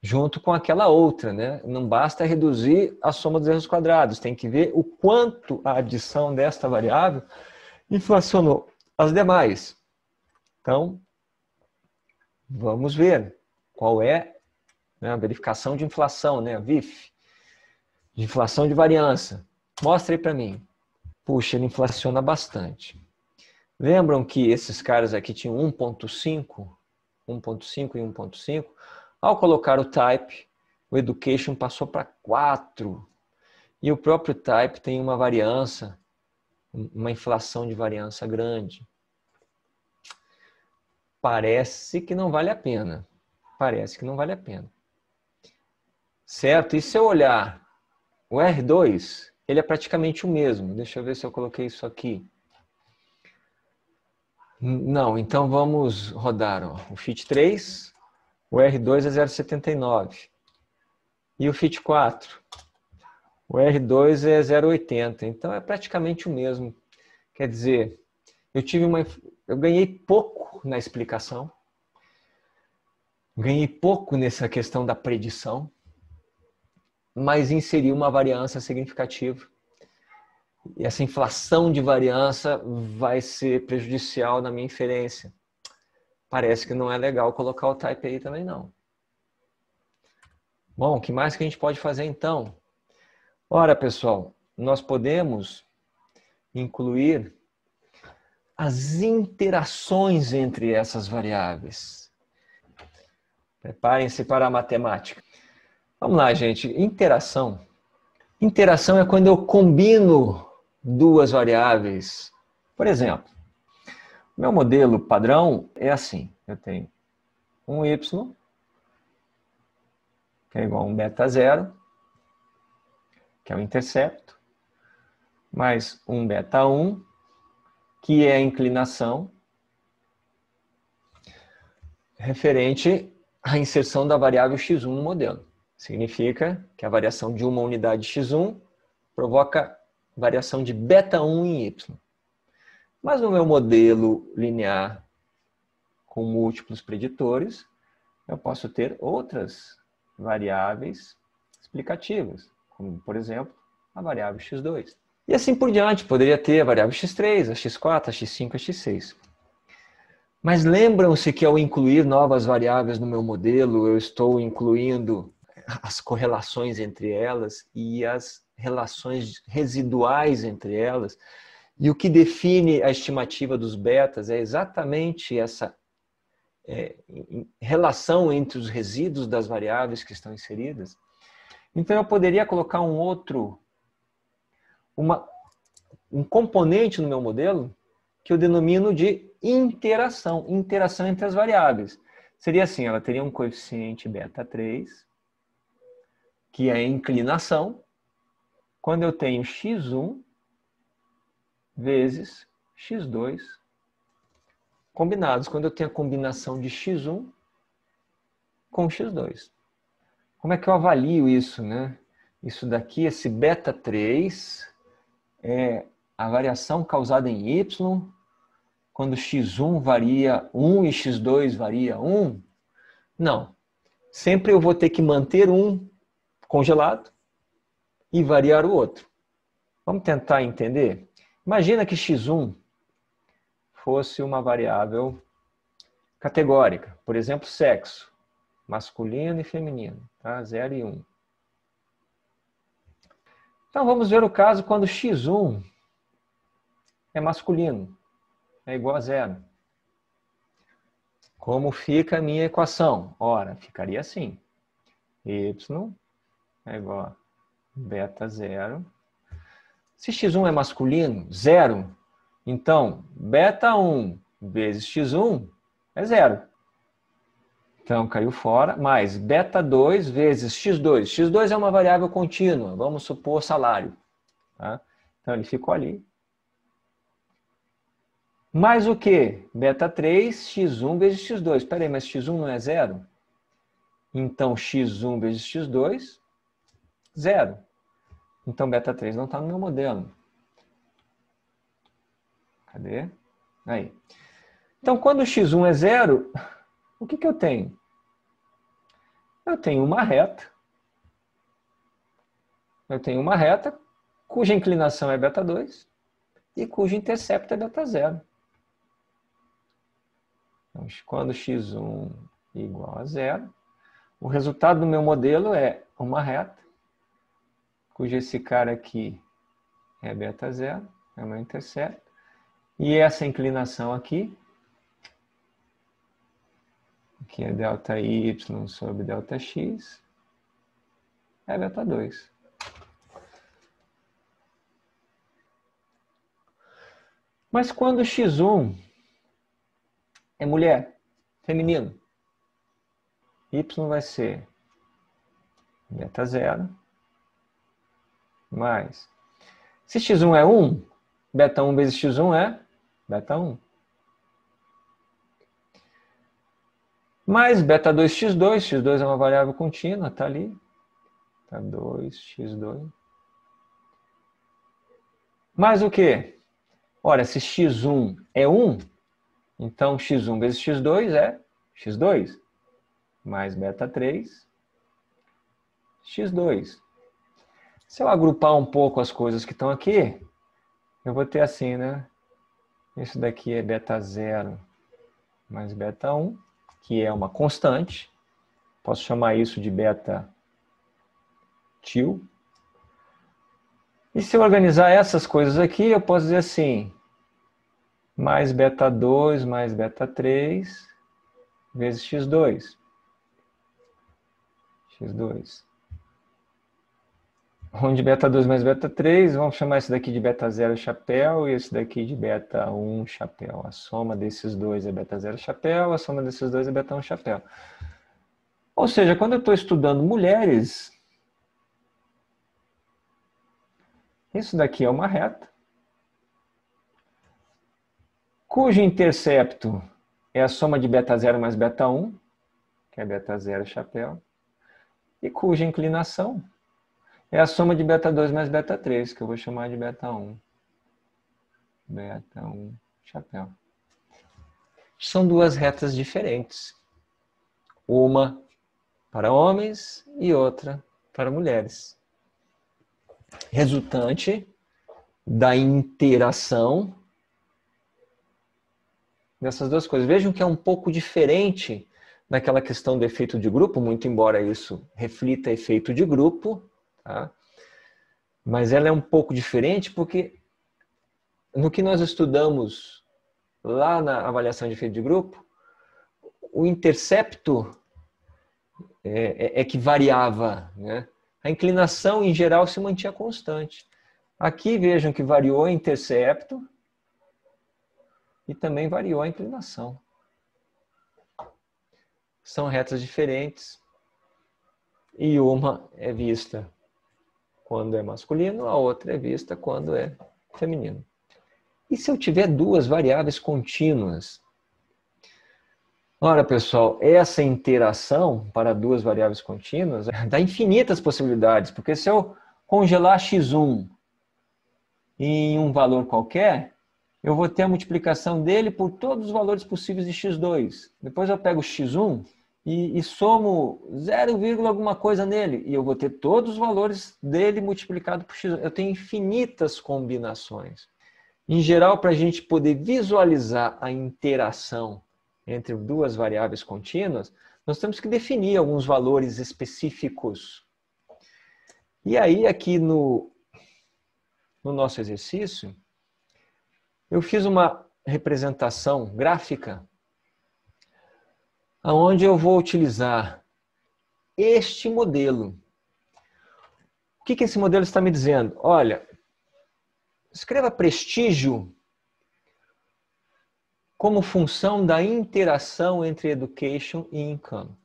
junto com aquela outra, né? Não basta reduzir a soma dos erros quadrados, tem que ver o quanto a adição desta variável inflacionou as demais. Então, vamos ver qual é né, a verificação de inflação, né, a VIF de inflação de variância. Mostra aí para mim. Puxa, ele inflaciona bastante. Lembram que esses caras aqui tinham 1.5, 1.5 e 1.5? Ao colocar o type, o education passou para 4. E o próprio type tem uma variância, uma inflação de variância grande. Parece que não vale a pena. Parece que não vale a pena. Certo? E se eu olhar o R2, ele é praticamente o mesmo. Deixa eu ver se eu coloquei isso aqui. Não, então vamos rodar ó. o FIT 3, o R2 é 0,79 e o FIT 4, o R2 é 0,80, então é praticamente o mesmo. Quer dizer, eu tive uma, eu ganhei pouco na explicação, ganhei pouco nessa questão da predição, mas inseriu uma variância significativa. E essa inflação de variância vai ser prejudicial na minha inferência. Parece que não é legal colocar o type aí também não. Bom, o que mais que a gente pode fazer então? Ora, pessoal, nós podemos incluir as interações entre essas variáveis. Preparem-se para a matemática. Vamos lá, gente. Interação. Interação é quando eu combino duas variáveis. Por exemplo, meu modelo padrão é assim. Eu tenho um y, que é igual a um beta zero, que é o intercepto, mais um beta 1, que é a inclinação, referente à inserção da variável x1 no modelo. Significa que a variação de uma unidade x1 provoca variação de beta 1 em y. Mas no meu modelo linear com múltiplos preditores, eu posso ter outras variáveis explicativas, como, por exemplo, a variável x2. E assim por diante, poderia ter a variável x3, a x4, a x5, a x6. Mas lembram-se que ao incluir novas variáveis no meu modelo, eu estou incluindo as correlações entre elas e as relações residuais entre elas. E o que define a estimativa dos betas é exatamente essa é, relação entre os resíduos das variáveis que estão inseridas. Então eu poderia colocar um outro, uma, um componente no meu modelo que eu denomino de interação, interação entre as variáveis. Seria assim, ela teria um coeficiente beta 3, que é a inclinação, quando eu tenho x1 vezes x2 combinados, quando eu tenho a combinação de x1 com x2. Como é que eu avalio isso, né? Isso daqui, esse beta 3, é a variação causada em y, quando x1 varia 1 e x2 varia 1? Não. Sempre eu vou ter que manter 1 congelado e variar o outro. Vamos tentar entender? Imagina que x1 fosse uma variável categórica, por exemplo, sexo, masculino e feminino, tá? 0 e 1. Um. Então vamos ver o caso quando x1 é masculino, é igual a zero. Como fica a minha equação? Ora, ficaria assim. Y é igual a beta zero. Se x1 é masculino, zero, então beta 1 vezes x1 é zero. Então caiu fora, mais beta 2 vezes x2. x2 é uma variável contínua, vamos supor salário. Tá? Então ele ficou ali. Mais o que? Beta 3, x1 vezes x2. Espera aí, mas x1 não é zero? Então, x1 vezes x2 zero. Então, beta 3 não está no meu modelo. Cadê? Aí. Então, quando x1 é zero, o que, que eu tenho? Eu tenho uma reta. Eu tenho uma reta cuja inclinação é beta 2 e cujo intercepto é beta zero. Então, quando x1 igual a zero, o resultado do meu modelo é uma reta cujo esse cara aqui é beta zero, é uma intercepto. E essa inclinação aqui, que é delta y sobre delta x, é beta 2. Mas quando x1 é mulher, feminino, y vai ser beta zero mais. Se x1 é 1, beta 1 vezes x1 é beta 1. Mais beta 2 x2, x2 é uma variável contínua, está ali. Tá 2, x2. Mais o quê? Olha, se x1 é 1, então x1 vezes x2 é x2. Mais beta 3, x2. Se eu agrupar um pouco as coisas que estão aqui, eu vou ter assim, né? Isso daqui é beta zero mais beta 1, que é uma constante. Posso chamar isso de beta tio. E se eu organizar essas coisas aqui, eu posso dizer assim, mais beta 2 mais beta 3 vezes x2. x2 onde beta 2 mais beta 3, vamos chamar esse daqui de beta 0 chapéu e esse daqui de beta 1 chapéu. A soma desses dois é beta 0 chapéu, a soma desses dois é beta 1 chapéu. Ou seja, quando eu estou estudando mulheres, isso daqui é uma reta, cujo intercepto é a soma de beta 0 mais beta 1, que é beta 0 chapéu, e cuja inclinação é a soma de beta 2 mais beta 3, que eu vou chamar de beta 1. Beta 1, chapéu. São duas retas diferentes. Uma para homens e outra para mulheres. Resultante da interação dessas duas coisas. Vejam que é um pouco diferente daquela questão do efeito de grupo, muito embora isso reflita efeito de grupo, Tá? Mas ela é um pouco diferente porque no que nós estudamos lá na avaliação de efeito de grupo, o intercepto é, é, é que variava, né? A inclinação em geral se mantinha constante. Aqui vejam que variou o intercepto e também variou a inclinação. São retas diferentes e uma é vista quando é masculino, a outra é vista quando é feminino. E se eu tiver duas variáveis contínuas? Ora, pessoal, essa interação para duas variáveis contínuas dá infinitas possibilidades, porque se eu congelar x1 em um valor qualquer, eu vou ter a multiplicação dele por todos os valores possíveis de x2. Depois eu pego x1 e, e somo 0, alguma coisa nele e eu vou ter todos os valores dele multiplicado por x. Eu tenho infinitas combinações. Em geral, para a gente poder visualizar a interação entre duas variáveis contínuas, nós temos que definir alguns valores específicos. E aí, aqui no, no nosso exercício, eu fiz uma representação gráfica aonde eu vou utilizar este modelo. O que, que esse modelo está me dizendo? Olha, escreva prestígio como função da interação entre education e income.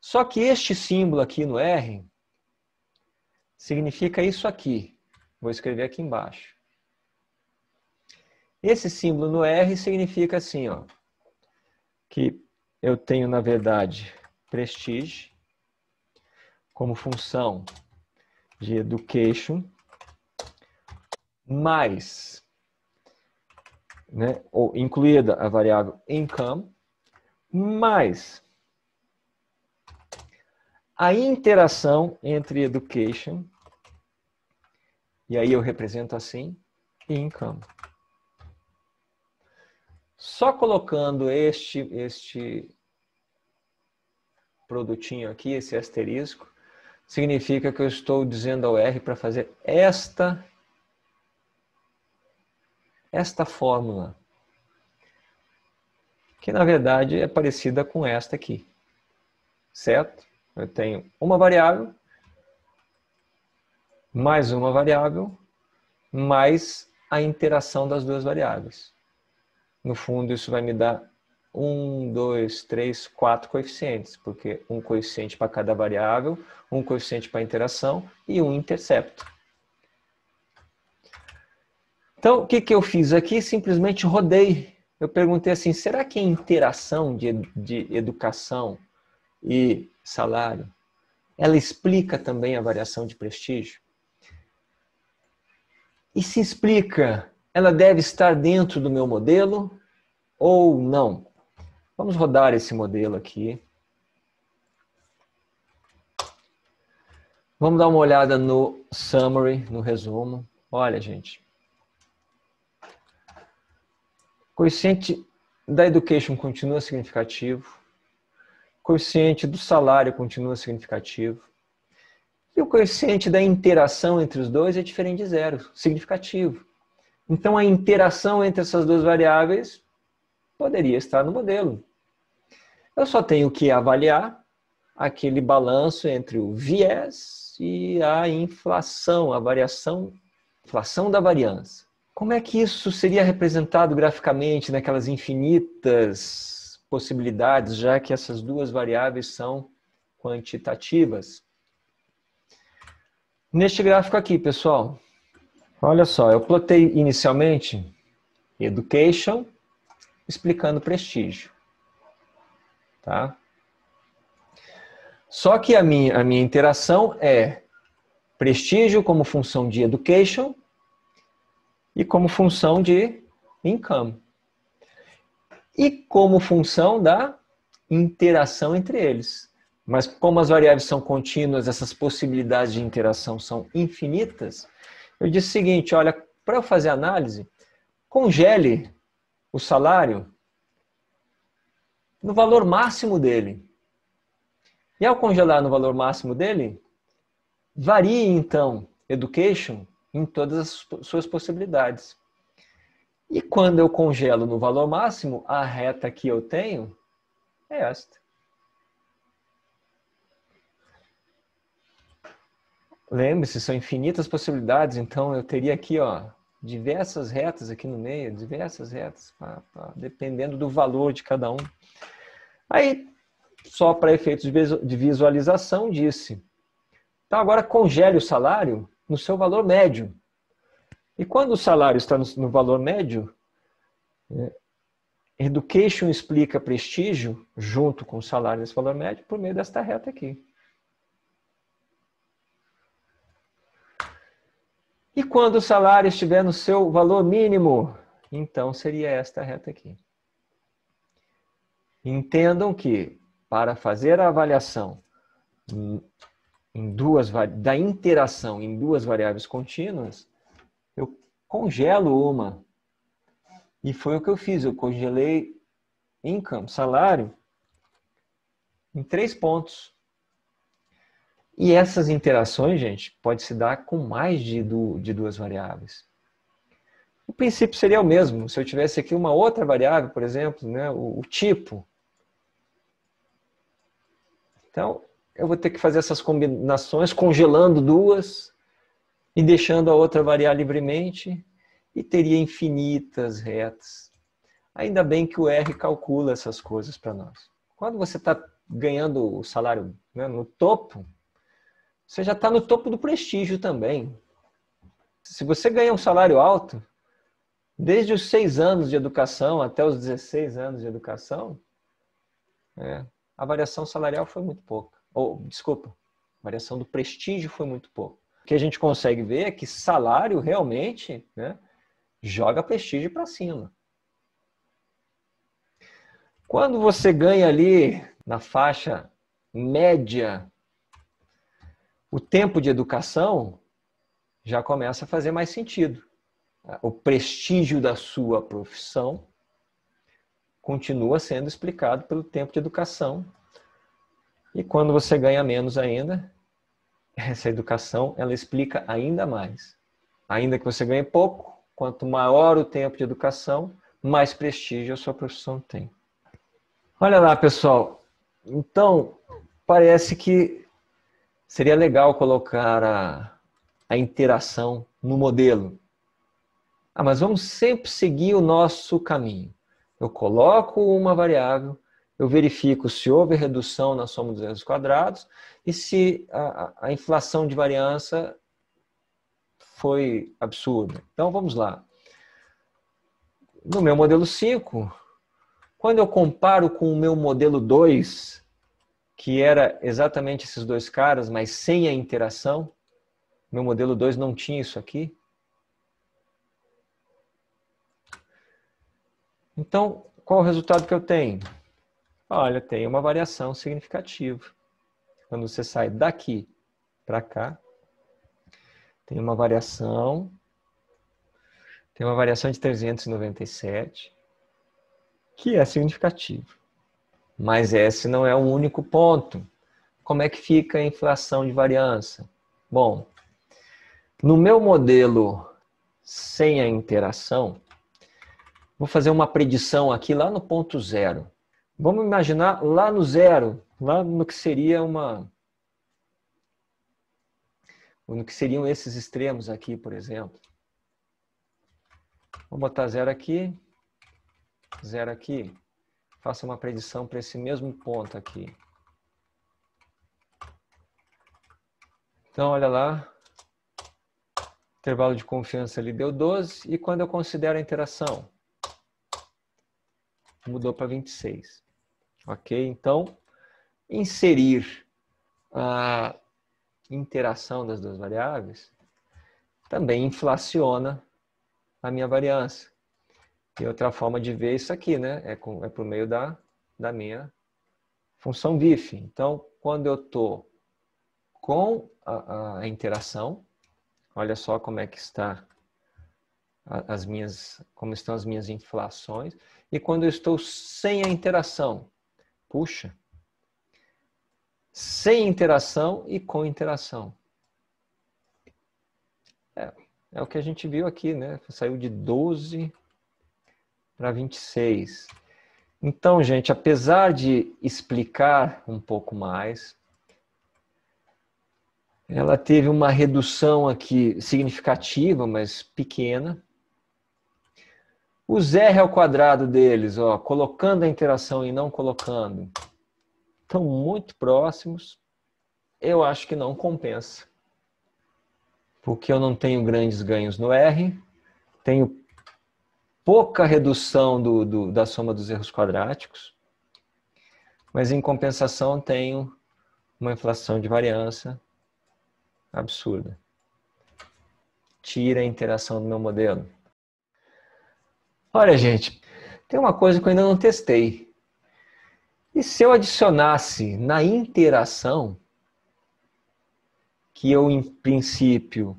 Só que este símbolo aqui no R significa isso aqui. Vou escrever aqui embaixo. Esse símbolo no R significa assim, ó, que eu tenho, na verdade, prestige como função de education mais, né, ou incluída a variável income, mais a interação entre education, e aí eu represento assim, income. Só colocando este, este produtinho aqui, esse asterisco, significa que eu estou dizendo ao R para fazer esta, esta fórmula, que na verdade é parecida com esta aqui, certo? Eu tenho uma variável, mais uma variável, mais a interação das duas variáveis. No fundo, isso vai me dar um, dois, três, quatro coeficientes, porque um coeficiente para cada variável, um coeficiente para interação e um intercepto. Então, o que, que eu fiz aqui? Simplesmente rodei. Eu perguntei assim, será que a interação de, de educação e salário, ela explica também a variação de prestígio? E se explica, ela deve estar dentro do meu modelo ou não? Vamos rodar esse modelo aqui. Vamos dar uma olhada no summary, no resumo. Olha, gente. O coeficiente da education continua significativo. O coeficiente do salário continua significativo. E o coeficiente da interação entre os dois é diferente de zero, significativo. Então, a interação entre essas duas variáveis poderia estar no modelo. Eu só tenho que avaliar aquele balanço entre o viés e a inflação, a variação, inflação da variância. Como é que isso seria representado graficamente naquelas infinitas possibilidades, já que essas duas variáveis são quantitativas? Neste gráfico aqui, pessoal, Olha só, eu plotei inicialmente education explicando prestígio. Tá? Só que a minha, a minha interação é prestígio como função de education e como função de income. E como função da interação entre eles. Mas como as variáveis são contínuas, essas possibilidades de interação são infinitas, eu disse o seguinte: olha, para eu fazer análise, congele o salário no valor máximo dele. E ao congelar no valor máximo dele, varie então education em todas as suas possibilidades. E quando eu congelo no valor máximo, a reta que eu tenho é esta. Lembre-se, são infinitas possibilidades, então eu teria aqui, ó, diversas retas aqui no meio, diversas retas, pá, pá, dependendo do valor de cada um. Aí, só para efeitos de visualização, disse: então agora congele o salário no seu valor médio. E quando o salário está no valor médio, é, Education explica prestígio junto com o salário nesse valor médio por meio desta reta aqui. E quando o salário estiver no seu valor mínimo, então seria esta reta aqui. Entendam que para fazer a avaliação em duas da interação em duas variáveis contínuas, eu congelo uma. E foi o que eu fiz, eu congelei income, salário, em três pontos. E essas interações, gente, pode se dar com mais de, du de duas variáveis. O princípio seria o mesmo. Se eu tivesse aqui uma outra variável, por exemplo, né, o, o tipo. Então, eu vou ter que fazer essas combinações, congelando duas e deixando a outra variar livremente, e teria infinitas retas. Ainda bem que o R calcula essas coisas para nós. Quando você está ganhando o salário né, no topo, você já está no topo do prestígio também. Se você ganha um salário alto, desde os seis anos de educação até os 16 anos de educação, é, a variação salarial foi muito pouca. Ou, desculpa, a variação do prestígio foi muito pouca. O que a gente consegue ver é que salário realmente né, joga prestígio para cima. Quando você ganha ali na faixa média o tempo de educação já começa a fazer mais sentido. O prestígio da sua profissão continua sendo explicado pelo tempo de educação. E quando você ganha menos ainda, essa educação ela explica ainda mais. Ainda que você ganhe pouco, quanto maior o tempo de educação, mais prestígio a sua profissão tem. Olha lá, pessoal. Então, parece que Seria legal colocar a, a interação no modelo. Ah, mas vamos sempre seguir o nosso caminho. Eu coloco uma variável, eu verifico se houve redução na soma dos erros quadrados e se a, a inflação de variância foi absurda. Então vamos lá. No meu modelo 5, quando eu comparo com o meu modelo 2, que era exatamente esses dois caras, mas sem a interação. Meu modelo 2 não tinha isso aqui. Então, qual o resultado que eu tenho? Olha, tem uma variação significativa. Quando você sai daqui para cá, tem uma variação, tem uma variação de 397, que é significativa. Mas esse não é o único ponto. Como é que fica a inflação de variância? Bom, no meu modelo sem a interação, vou fazer uma predição aqui lá no ponto zero. Vamos imaginar lá no zero, lá no que seria uma. No que seriam esses extremos aqui, por exemplo. Vou botar zero aqui, zero aqui faça uma predição para esse mesmo ponto aqui. Então, olha lá, intervalo de confiança ali deu 12, e quando eu considero a interação, mudou para 26. Ok? Então, inserir a interação das duas variáveis também inflaciona a minha variância. E outra forma de ver isso aqui, né? É, com, é por meio da, da minha função GIF. Então, quando eu estou com a, a, interação, olha só como é que está as minhas, como estão as minhas inflações. E quando eu estou sem a interação, puxa, sem interação e com interação. É, é o que a gente viu aqui, né? Saiu de 12 para 26. Então, gente, apesar de explicar um pouco mais, ela teve uma redução aqui significativa, mas pequena. O R ao quadrado deles, ó, colocando a interação e não colocando, estão muito próximos. Eu acho que não compensa. Porque eu não tenho grandes ganhos no R, tenho pouca redução do, do, da soma dos erros quadráticos, mas em compensação tenho uma inflação de variância absurda. Tira a interação do meu modelo. Olha, gente, tem uma coisa que eu ainda não testei. E se eu adicionasse na interação, que eu, em princípio,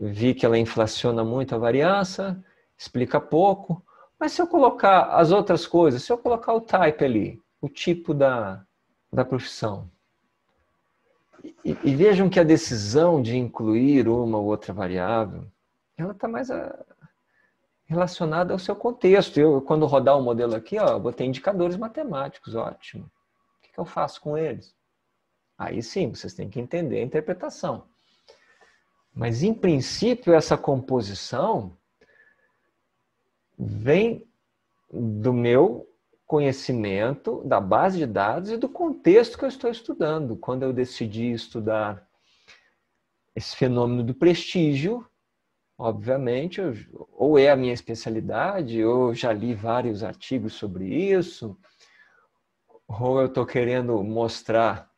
vi que ela inflaciona muito a variância, explica pouco, mas se eu colocar as outras coisas, se eu colocar o type ali, o tipo da, da profissão, e, e vejam que a decisão de incluir uma ou outra variável, ela está mais a, ah, relacionada ao seu contexto. Eu, quando rodar o modelo aqui, ó, eu botei indicadores matemáticos, ótimo. O que, que eu faço com eles? Aí sim, vocês têm que entender a interpretação. Mas, em princípio, essa composição vem do meu conhecimento, da base de dados e do contexto que eu estou estudando. Quando eu decidi estudar esse fenômeno do prestígio, obviamente, eu, ou é a minha especialidade, ou já li vários artigos sobre isso, ou eu estou querendo mostrar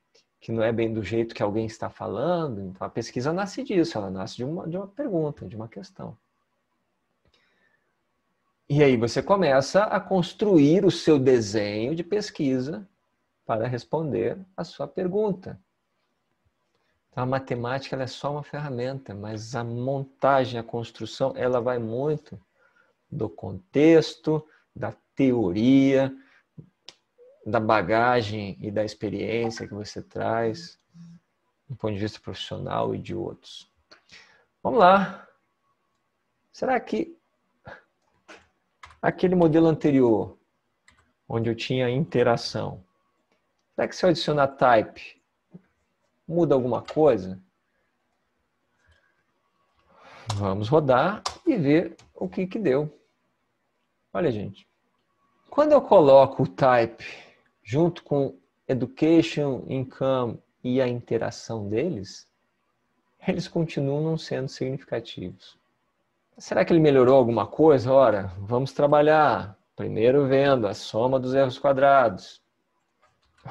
que não é bem do jeito que alguém está falando. Então, a pesquisa nasce disso, ela nasce de uma, de uma pergunta, de uma questão. E aí você começa a construir o seu desenho de pesquisa para responder a sua pergunta. Então, a matemática é só uma ferramenta, mas a montagem, a construção, ela vai muito do contexto, da teoria, da bagagem e da experiência que você traz, do ponto de vista profissional e de outros. Vamos lá. Será que Aquele modelo anterior, onde eu tinha interação. Será que se eu adicionar type, muda alguma coisa? Vamos rodar e ver o que, que deu. Olha, gente. Quando eu coloco o type junto com education, income e a interação deles, eles continuam não sendo significativos será que ele melhorou alguma coisa? Ora, vamos trabalhar. Primeiro vendo a soma dos erros quadrados.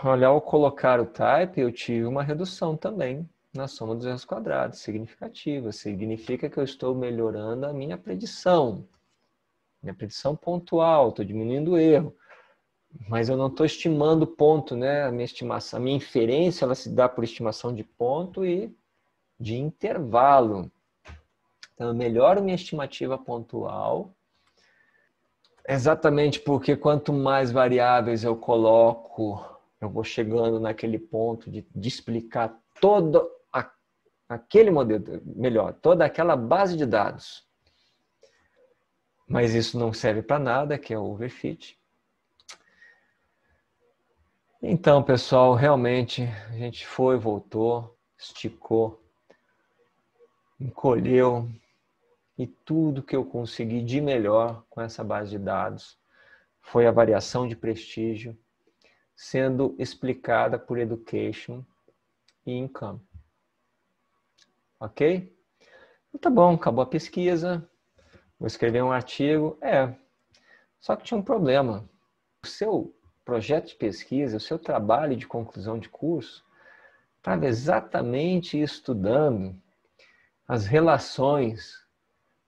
Olha, ao colocar o type, eu tive uma redução também na soma dos erros quadrados, significativa. Significa que eu estou melhorando a minha predição. Minha predição pontual, estou diminuindo o erro. Mas eu não estou estimando ponto, né? A minha estimação, a minha inferência, ela se dá por estimação de ponto e de intervalo. Então, eu melhoro minha estimativa pontual, exatamente porque quanto mais variáveis eu coloco, eu vou chegando naquele ponto de, de explicar todo a, aquele modelo, melhor, toda aquela base de dados. Mas isso não serve para nada, que é o overfit. Então, pessoal, realmente a gente foi, voltou, esticou, encolheu, e tudo que eu consegui de melhor com essa base de dados foi a variação de prestígio sendo explicada por education e income. Ok? Então tá bom, acabou a pesquisa, vou escrever um artigo. É, só que tinha um problema. O seu projeto de pesquisa, o seu trabalho de conclusão de curso, estava exatamente estudando as relações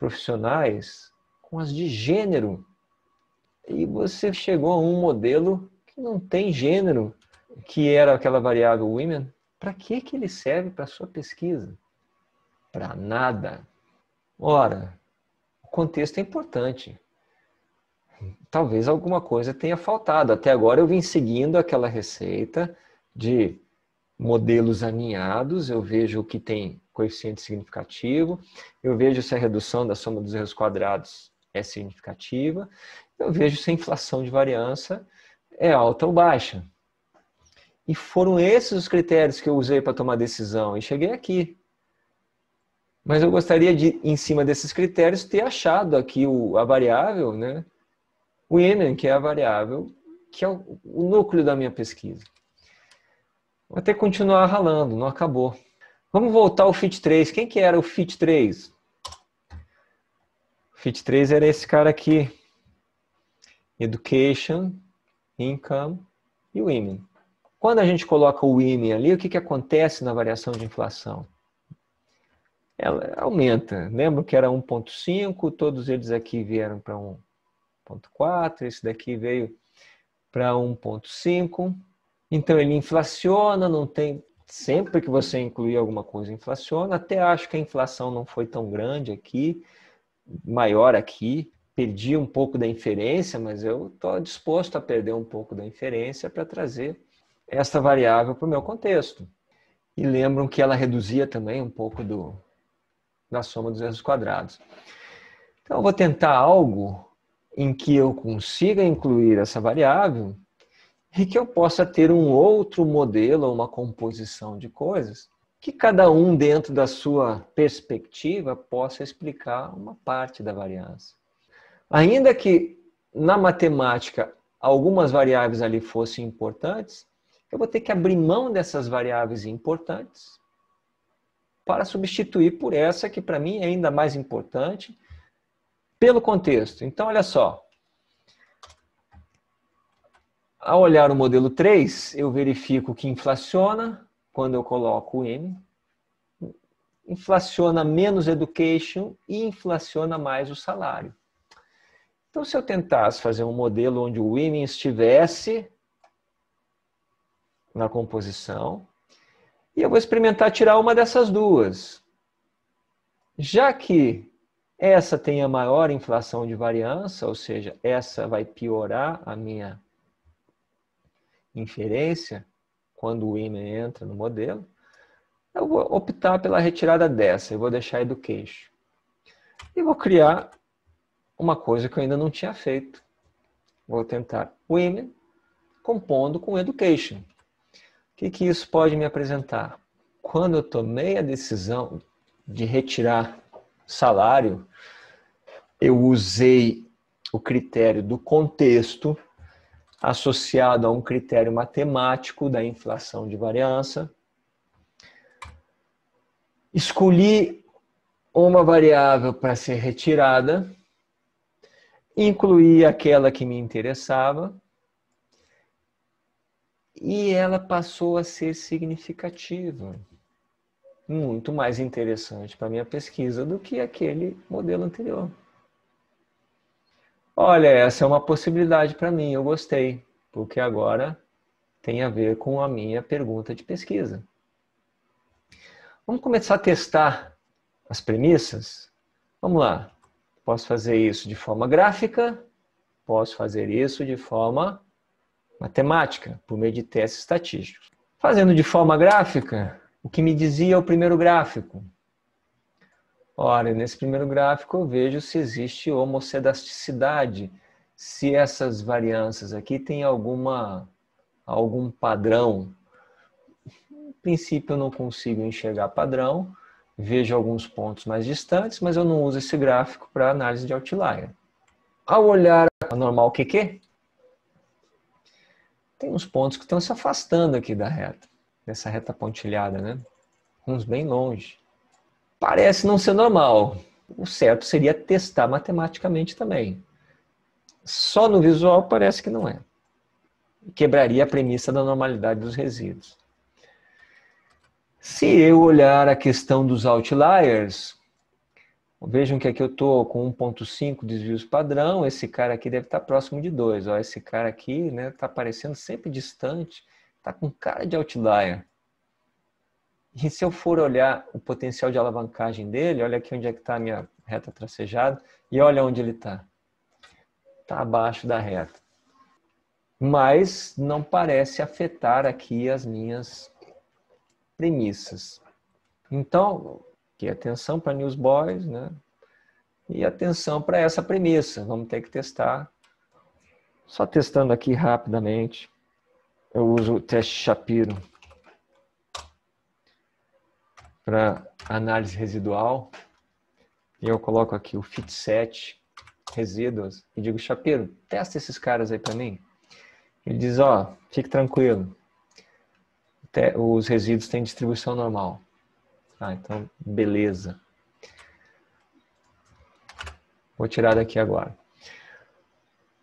profissionais com as de gênero. E você chegou a um modelo que não tem gênero, que era aquela variável women. Para que, que ele serve para sua pesquisa? Para nada. Ora, o contexto é importante. Talvez alguma coisa tenha faltado. Até agora eu vim seguindo aquela receita de modelos alinhados, eu vejo o que tem coeficiente significativo, eu vejo se a redução da soma dos erros quadrados é significativa, eu vejo se a inflação de variância é alta ou baixa. E foram esses os critérios que eu usei para tomar decisão e cheguei aqui. Mas eu gostaria de, em cima desses critérios, ter achado aqui o, a variável, né? o Enem, que é a variável, que é o, o núcleo da minha pesquisa. Vou ter que continuar ralando, não acabou. Vamos voltar ao Fit 3. Quem que era o Fit 3? O Fit 3 era esse cara aqui. Education, Income e Women. Quando a gente coloca o Women ali, o que, que acontece na variação de inflação? Ela aumenta. Lembro que era 1,5, todos eles aqui vieram para 1,4, esse daqui veio para 1,5 então ele inflaciona, não tem sempre que você incluir alguma coisa inflaciona. Até acho que a inflação não foi tão grande aqui, maior aqui. Perdi um pouco da inferência, mas eu estou disposto a perder um pouco da inferência para trazer esta variável para o meu contexto. E lembram que ela reduzia também um pouco do, da soma dos erros quadrados. Então, eu vou tentar algo em que eu consiga incluir essa variável e que eu possa ter um outro modelo, uma composição de coisas, que cada um, dentro da sua perspectiva, possa explicar uma parte da variância. Ainda que na matemática algumas variáveis ali fossem importantes, eu vou ter que abrir mão dessas variáveis importantes para substituir por essa que para mim é ainda mais importante pelo contexto. Então, olha só, ao olhar o modelo 3, eu verifico que inflaciona quando eu coloco o M, inflaciona menos education e inflaciona mais o salário. Então, se eu tentasse fazer um modelo onde o women estivesse na composição, e eu vou experimentar tirar uma dessas duas. Já que essa tem a maior inflação de variância, ou seja, essa vai piorar a minha inferência, quando o IME entra no modelo, eu vou optar pela retirada dessa, eu vou deixar education. E vou criar uma coisa que eu ainda não tinha feito. Vou tentar o IME compondo com education. O que, que isso pode me apresentar? Quando eu tomei a decisão de retirar salário, eu usei o critério do contexto associado a um critério matemático da inflação de variância. Escolhi uma variável para ser retirada, incluí aquela que me interessava e ela passou a ser significativa, muito mais interessante para minha pesquisa do que aquele modelo anterior. Olha, essa é uma possibilidade para mim, eu gostei, porque agora tem a ver com a minha pergunta de pesquisa. Vamos começar a testar as premissas? Vamos lá. Posso fazer isso de forma gráfica, posso fazer isso de forma matemática, por meio de testes estatísticos. Fazendo de forma gráfica, o que me dizia o primeiro gráfico? Olha, nesse primeiro gráfico eu vejo se existe homocedasticidade, se essas variâncias aqui têm alguma, algum padrão. No princípio eu não consigo enxergar padrão, vejo alguns pontos mais distantes, mas eu não uso esse gráfico para análise de outlier. Ao olhar a normal QQ, tem uns pontos que estão se afastando aqui da reta, dessa reta pontilhada, né? Uns bem longe. Parece não ser normal. O certo seria testar matematicamente também. Só no visual parece que não é. Quebraria a premissa da normalidade dos resíduos. Se eu olhar a questão dos outliers, vejam que aqui eu estou com 1.5 desvios padrão, esse cara aqui deve estar tá próximo de 2. Ó, esse cara aqui está né, aparecendo tá sempre distante, está com cara de outlier. E se eu for olhar o potencial de alavancagem dele, olha aqui onde é que está a minha reta tracejada e olha onde ele está. Está abaixo da reta. Mas não parece afetar aqui as minhas premissas. Então, que atenção para news boys, né? E atenção para essa premissa. Vamos ter que testar. Só testando aqui rapidamente. Eu uso o teste Shapiro para análise residual. E eu coloco aqui o fit set resíduos, e digo, Chapeiro, testa esses caras aí para mim. Ele diz, ó, oh, fique tranquilo, os resíduos têm distribuição normal. Ah, então, beleza. Vou tirar daqui agora.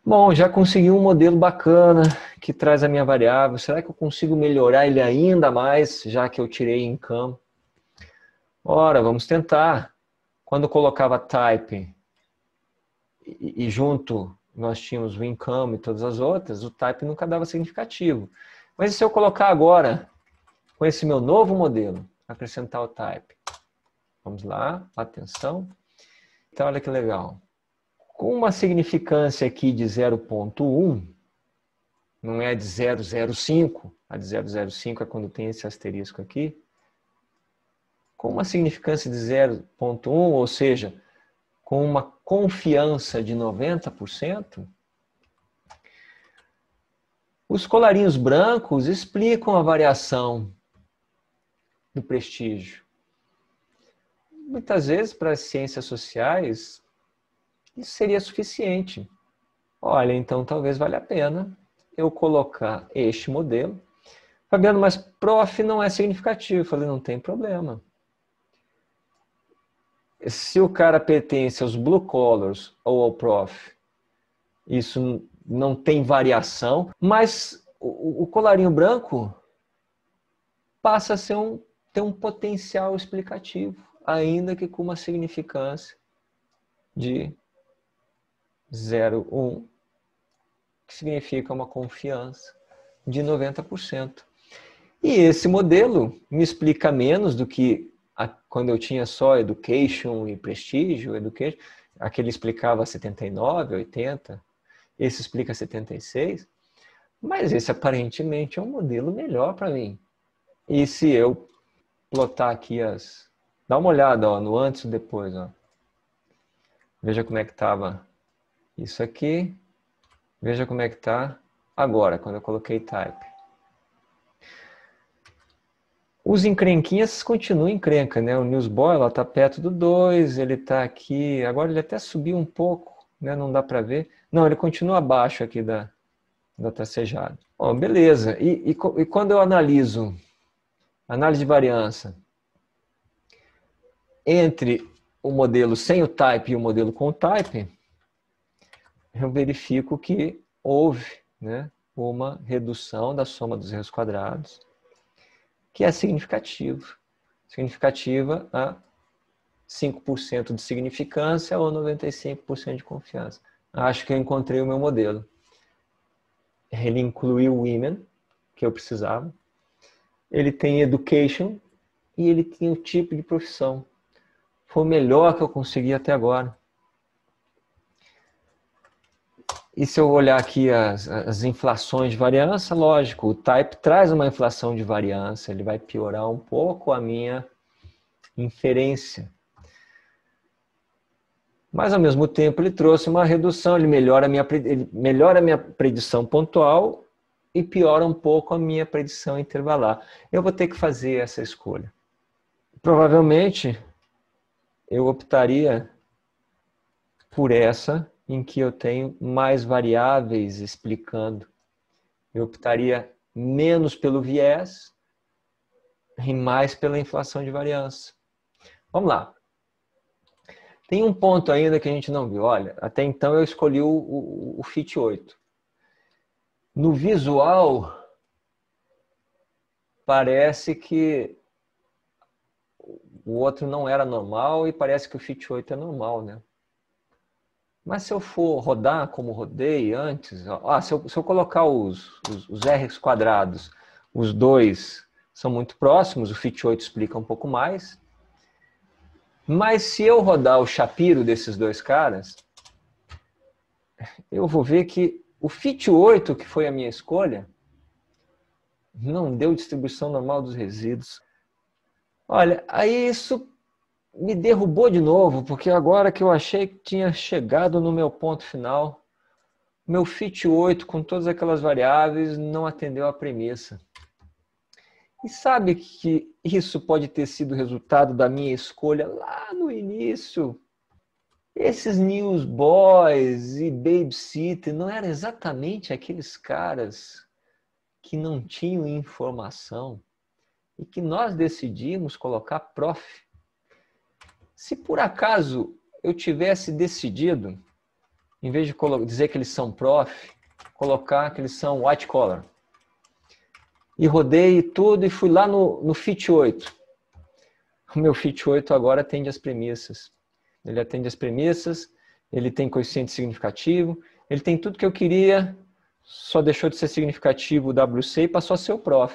Bom, já consegui um modelo bacana que traz a minha variável. Será que eu consigo melhorar ele ainda mais, já que eu tirei em campo? Ora, vamos tentar. Quando colocava type e, junto nós tínhamos o income e todas as outras, o type nunca dava significativo. Mas e se eu colocar agora, com esse meu novo modelo, acrescentar o type? Vamos lá, atenção. Então, olha que legal. Com uma significância aqui de 0.1, não é de 005, a de 005 é quando tem esse asterisco aqui, com uma significância de 0,1, ou seja, com uma confiança de 90%, os colarinhos brancos explicam a variação do prestígio. Muitas vezes, para as ciências sociais, isso seria suficiente. Olha, então talvez valha a pena eu colocar este modelo. Fabiano, mas prof não é significativo. Eu falei, não tem problema se o cara pertence aos blue collars ou ao prof, isso não tem variação, mas o, o colarinho branco passa a ser um, ter um potencial explicativo, ainda que com uma significância de 0,1, um, que significa uma confiança de 90%. E esse modelo me explica menos do que a, quando eu tinha só Education e Prestígio, Education, aquele explicava 79, 80, esse explica 76, mas esse aparentemente é um modelo melhor para mim. E se eu plotar aqui as... Dá uma olhada ó, no antes e depois. Ó. Veja como é que estava isso aqui. Veja como é que está agora, quando eu coloquei type. Os encrenquinhas continuam encrenca, né? O Newsboy, ela tá perto do 2, ele tá aqui, agora ele até subiu um pouco, né? Não dá para ver. Não, ele continua abaixo aqui da, da tracejada. Ó, beleza. E, e, e quando eu analiso, análise de variância, entre o modelo sem o type e o modelo com o type, eu verifico que houve né, uma redução da soma dos erros quadrados que é significativo. Significativa a né? 5% de significância ou 95% de confiança. Acho que eu encontrei o meu modelo. Ele incluiu women, que eu precisava. Ele tem education e ele tem o tipo de profissão. Foi o melhor que eu consegui até agora. E se eu olhar aqui as, as inflações de variância, lógico, o type traz uma inflação de variância, ele vai piorar um pouco a minha inferência. Mas ao mesmo tempo ele trouxe uma redução, ele melhora a minha, ele melhora a minha predição pontual e piora um pouco a minha predição intervalar. Eu vou ter que fazer essa escolha. Provavelmente eu optaria por essa em que eu tenho mais variáveis explicando. Eu optaria menos pelo viés e mais pela inflação de variância. Vamos lá. Tem um ponto ainda que a gente não viu. Olha, até então eu escolhi o, o, o FIT 8. No visual, parece que o outro não era normal e parece que o FIT 8 é normal, né? Mas se eu for rodar como rodei antes, ó, ah, se, eu, se eu colocar os, os, os quadrados, os dois são muito próximos, o fit 8 explica um pouco mais. Mas se eu rodar o Shapiro desses dois caras, eu vou ver que o fit 8, que foi a minha escolha, não deu distribuição normal dos resíduos. Olha, aí isso me derrubou de novo, porque agora que eu achei que tinha chegado no meu ponto final, meu fit 8 com todas aquelas variáveis não atendeu a premissa. E sabe que isso pode ter sido resultado da minha escolha lá no início? Esses newsboys e babysitter não eram exatamente aqueles caras que não tinham informação e que nós decidimos colocar prof se por acaso eu tivesse decidido, em vez de dizer que eles são prof, colocar que eles são white collar. E rodei tudo e fui lá no, no Fit 8. O meu Fit 8 agora atende as premissas. Ele atende as premissas, ele tem coeficiente significativo, ele tem tudo que eu queria, só deixou de ser significativo o WC e passou a ser o prof.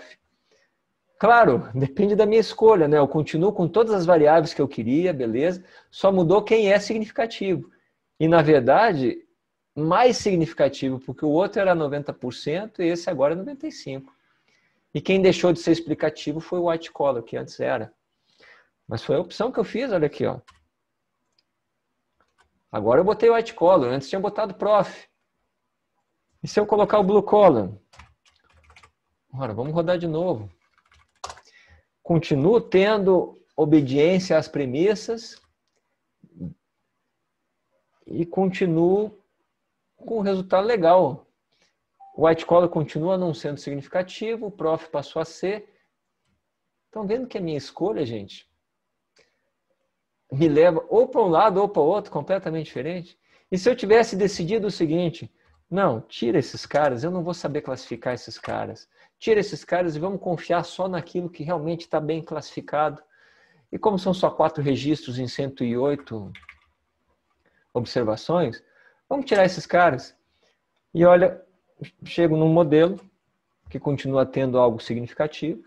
Claro, depende da minha escolha, né? Eu continuo com todas as variáveis que eu queria, beleza? Só mudou quem é significativo. E na verdade, mais significativo, porque o outro era 90% e esse agora é 95%. E quem deixou de ser explicativo foi o white collar, que antes era. Mas foi a opção que eu fiz, olha aqui, ó. Agora eu botei white collar, antes tinha botado prof. E se eu colocar o blue collar? Agora vamos rodar de novo continuo tendo obediência às premissas e continuo com um resultado legal. O white collar continua não sendo significativo, o prof passou a ser. Estão vendo que a é minha escolha, gente, me leva ou para um lado ou para o outro, completamente diferente? E se eu tivesse decidido o seguinte, não, tira esses caras, eu não vou saber classificar esses caras tira esses caras e vamos confiar só naquilo que realmente está bem classificado. E como são só quatro registros em 108 observações, vamos tirar esses caras. E olha, chego num modelo que continua tendo algo significativo,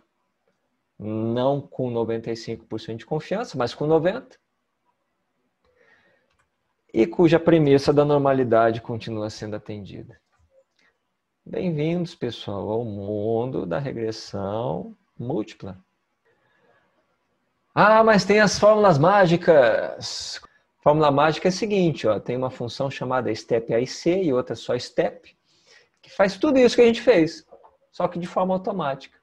não com 95% de confiança, mas com 90%, e cuja premissa da normalidade continua sendo atendida. Bem-vindos, pessoal, ao mundo da regressão múltipla. Ah, mas tem as fórmulas mágicas. fórmula mágica é a seguinte, ó, tem uma função chamada step AIC e outra só step, que faz tudo isso que a gente fez, só que de forma automática.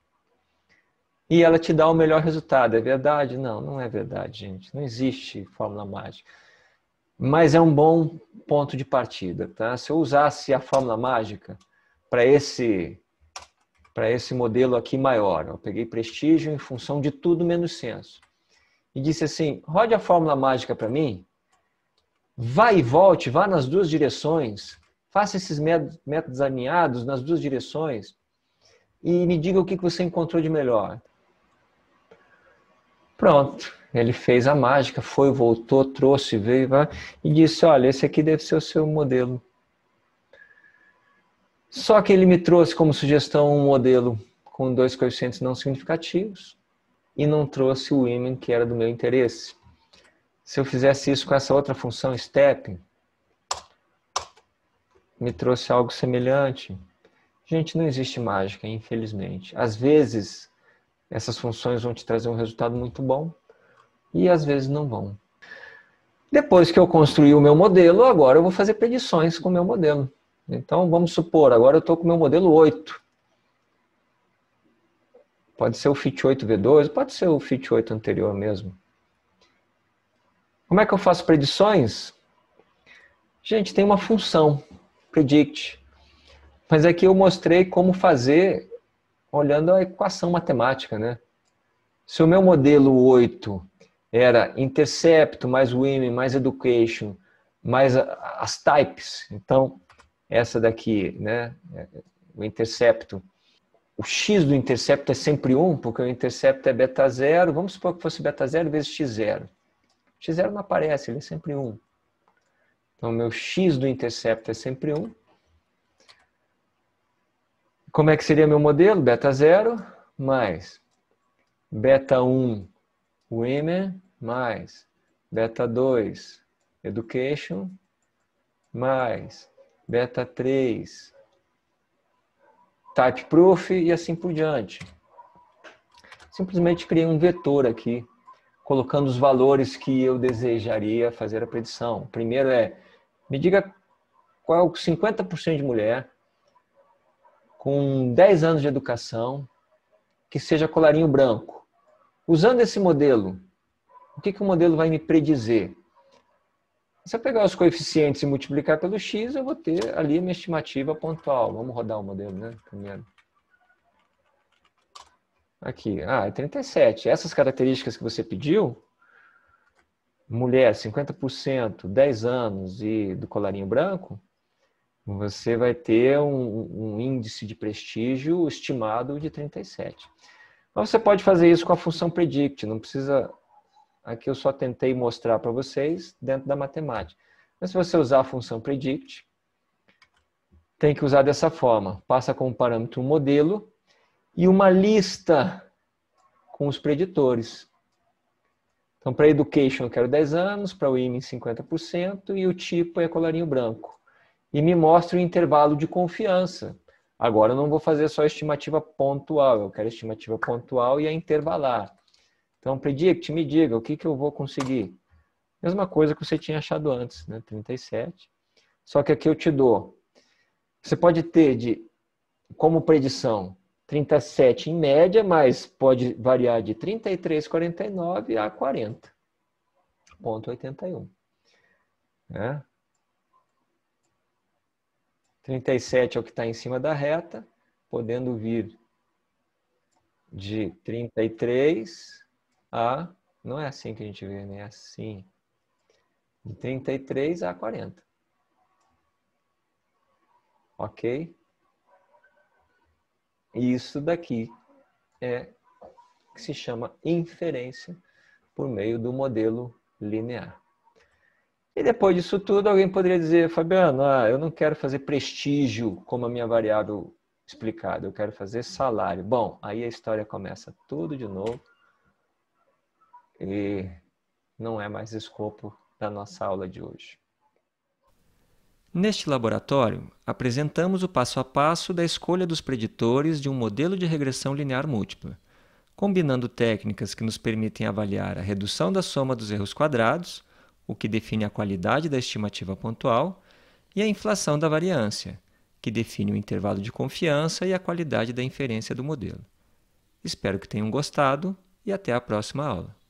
E ela te dá o melhor resultado. É verdade? Não, não é verdade, gente. Não existe fórmula mágica mas é um bom ponto de partida, tá? Se eu usasse a fórmula mágica, para esse para esse modelo aqui maior. Eu peguei prestígio em função de tudo menos senso. E disse assim: rode a fórmula mágica para mim, vá e volte, vá nas duas direções, faça esses métodos alinhados nas duas direções e me diga o que você encontrou de melhor. Pronto, ele fez a mágica, foi, voltou, trouxe, veio e disse: olha, esse aqui deve ser o seu modelo. Só que ele me trouxe como sugestão um modelo com dois coeficientes não significativos e não trouxe o women, que era do meu interesse. Se eu fizesse isso com essa outra função step, me trouxe algo semelhante. Gente, não existe mágica, infelizmente. Às vezes, essas funções vão te trazer um resultado muito bom e às vezes não vão. Depois que eu construí o meu modelo, agora eu vou fazer predições com o meu modelo. Então, vamos supor, agora eu estou com o meu modelo 8. Pode ser o FIT 8 V2, pode ser o FIT 8 anterior mesmo. Como é que eu faço predições? Gente, tem uma função, predict. Mas aqui é eu mostrei como fazer olhando a equação matemática, né? Se o meu modelo 8 era intercepto mais women mais education mais as types, então essa daqui, né? É, o intercepto. O x do intercepto é sempre 1, porque o intercepto é beta zero. Vamos supor que fosse beta zero vezes x0. x0 não aparece, ele é sempre 1. Então, meu x do intercepto é sempre 1. Como é que seria meu modelo? Beta zero mais beta 1, women, mais beta 2, education, mais beta 3, type prof e assim por diante. Simplesmente criei um vetor aqui, colocando os valores que eu desejaria fazer a predição. O primeiro é, me diga qual é o 50% de mulher com 10 anos de educação que seja colarinho branco. Usando esse modelo, o que, que o modelo vai me predizer? Se eu pegar os coeficientes e multiplicar pelo x, eu vou ter ali a minha estimativa pontual. Vamos rodar o modelo, né? Primeiro. Aqui, ah, é 37. Essas características que você pediu, mulher 50%, 10 anos e do colarinho branco, você vai ter um, um índice de prestígio estimado de 37. Mas você pode fazer isso com a função predict, não precisa Aqui eu só tentei mostrar para vocês dentro da matemática. Mas se você usar a função predict, tem que usar dessa forma. Passa como parâmetro um modelo e uma lista com os preditores. Então, para education eu quero 10 anos, para o IME 50% e o tipo é colarinho branco. E me mostra o intervalo de confiança. Agora eu não vou fazer só estimativa pontual, eu quero estimativa pontual e a intervalar. Então, predict, me diga o que, que eu vou conseguir. Mesma coisa que você tinha achado antes, né? 37. Só que aqui eu te dou. Você pode ter de como predição 37 em média, mas pode variar de 33,49 a 40,81. Né? 37 é o que está em cima da reta, podendo vir de 33 a. Não é assim que a gente vê, né? É assim. De 33 a 40. Ok? Isso daqui é que se chama inferência por meio do modelo linear. E depois disso tudo, alguém poderia dizer, Fabiano, ah, eu não quero fazer prestígio como a minha variável explicada, eu quero fazer salário. Bom, aí a história começa tudo de novo e não é mais escopo da nossa aula de hoje. Neste laboratório, apresentamos o passo a passo da escolha dos preditores de um modelo de regressão linear múltipla, combinando técnicas que nos permitem avaliar a redução da soma dos erros quadrados, o que define a qualidade da estimativa pontual, e a inflação da variância, que define o intervalo de confiança e a qualidade da inferência do modelo. Espero que tenham gostado e até a próxima aula.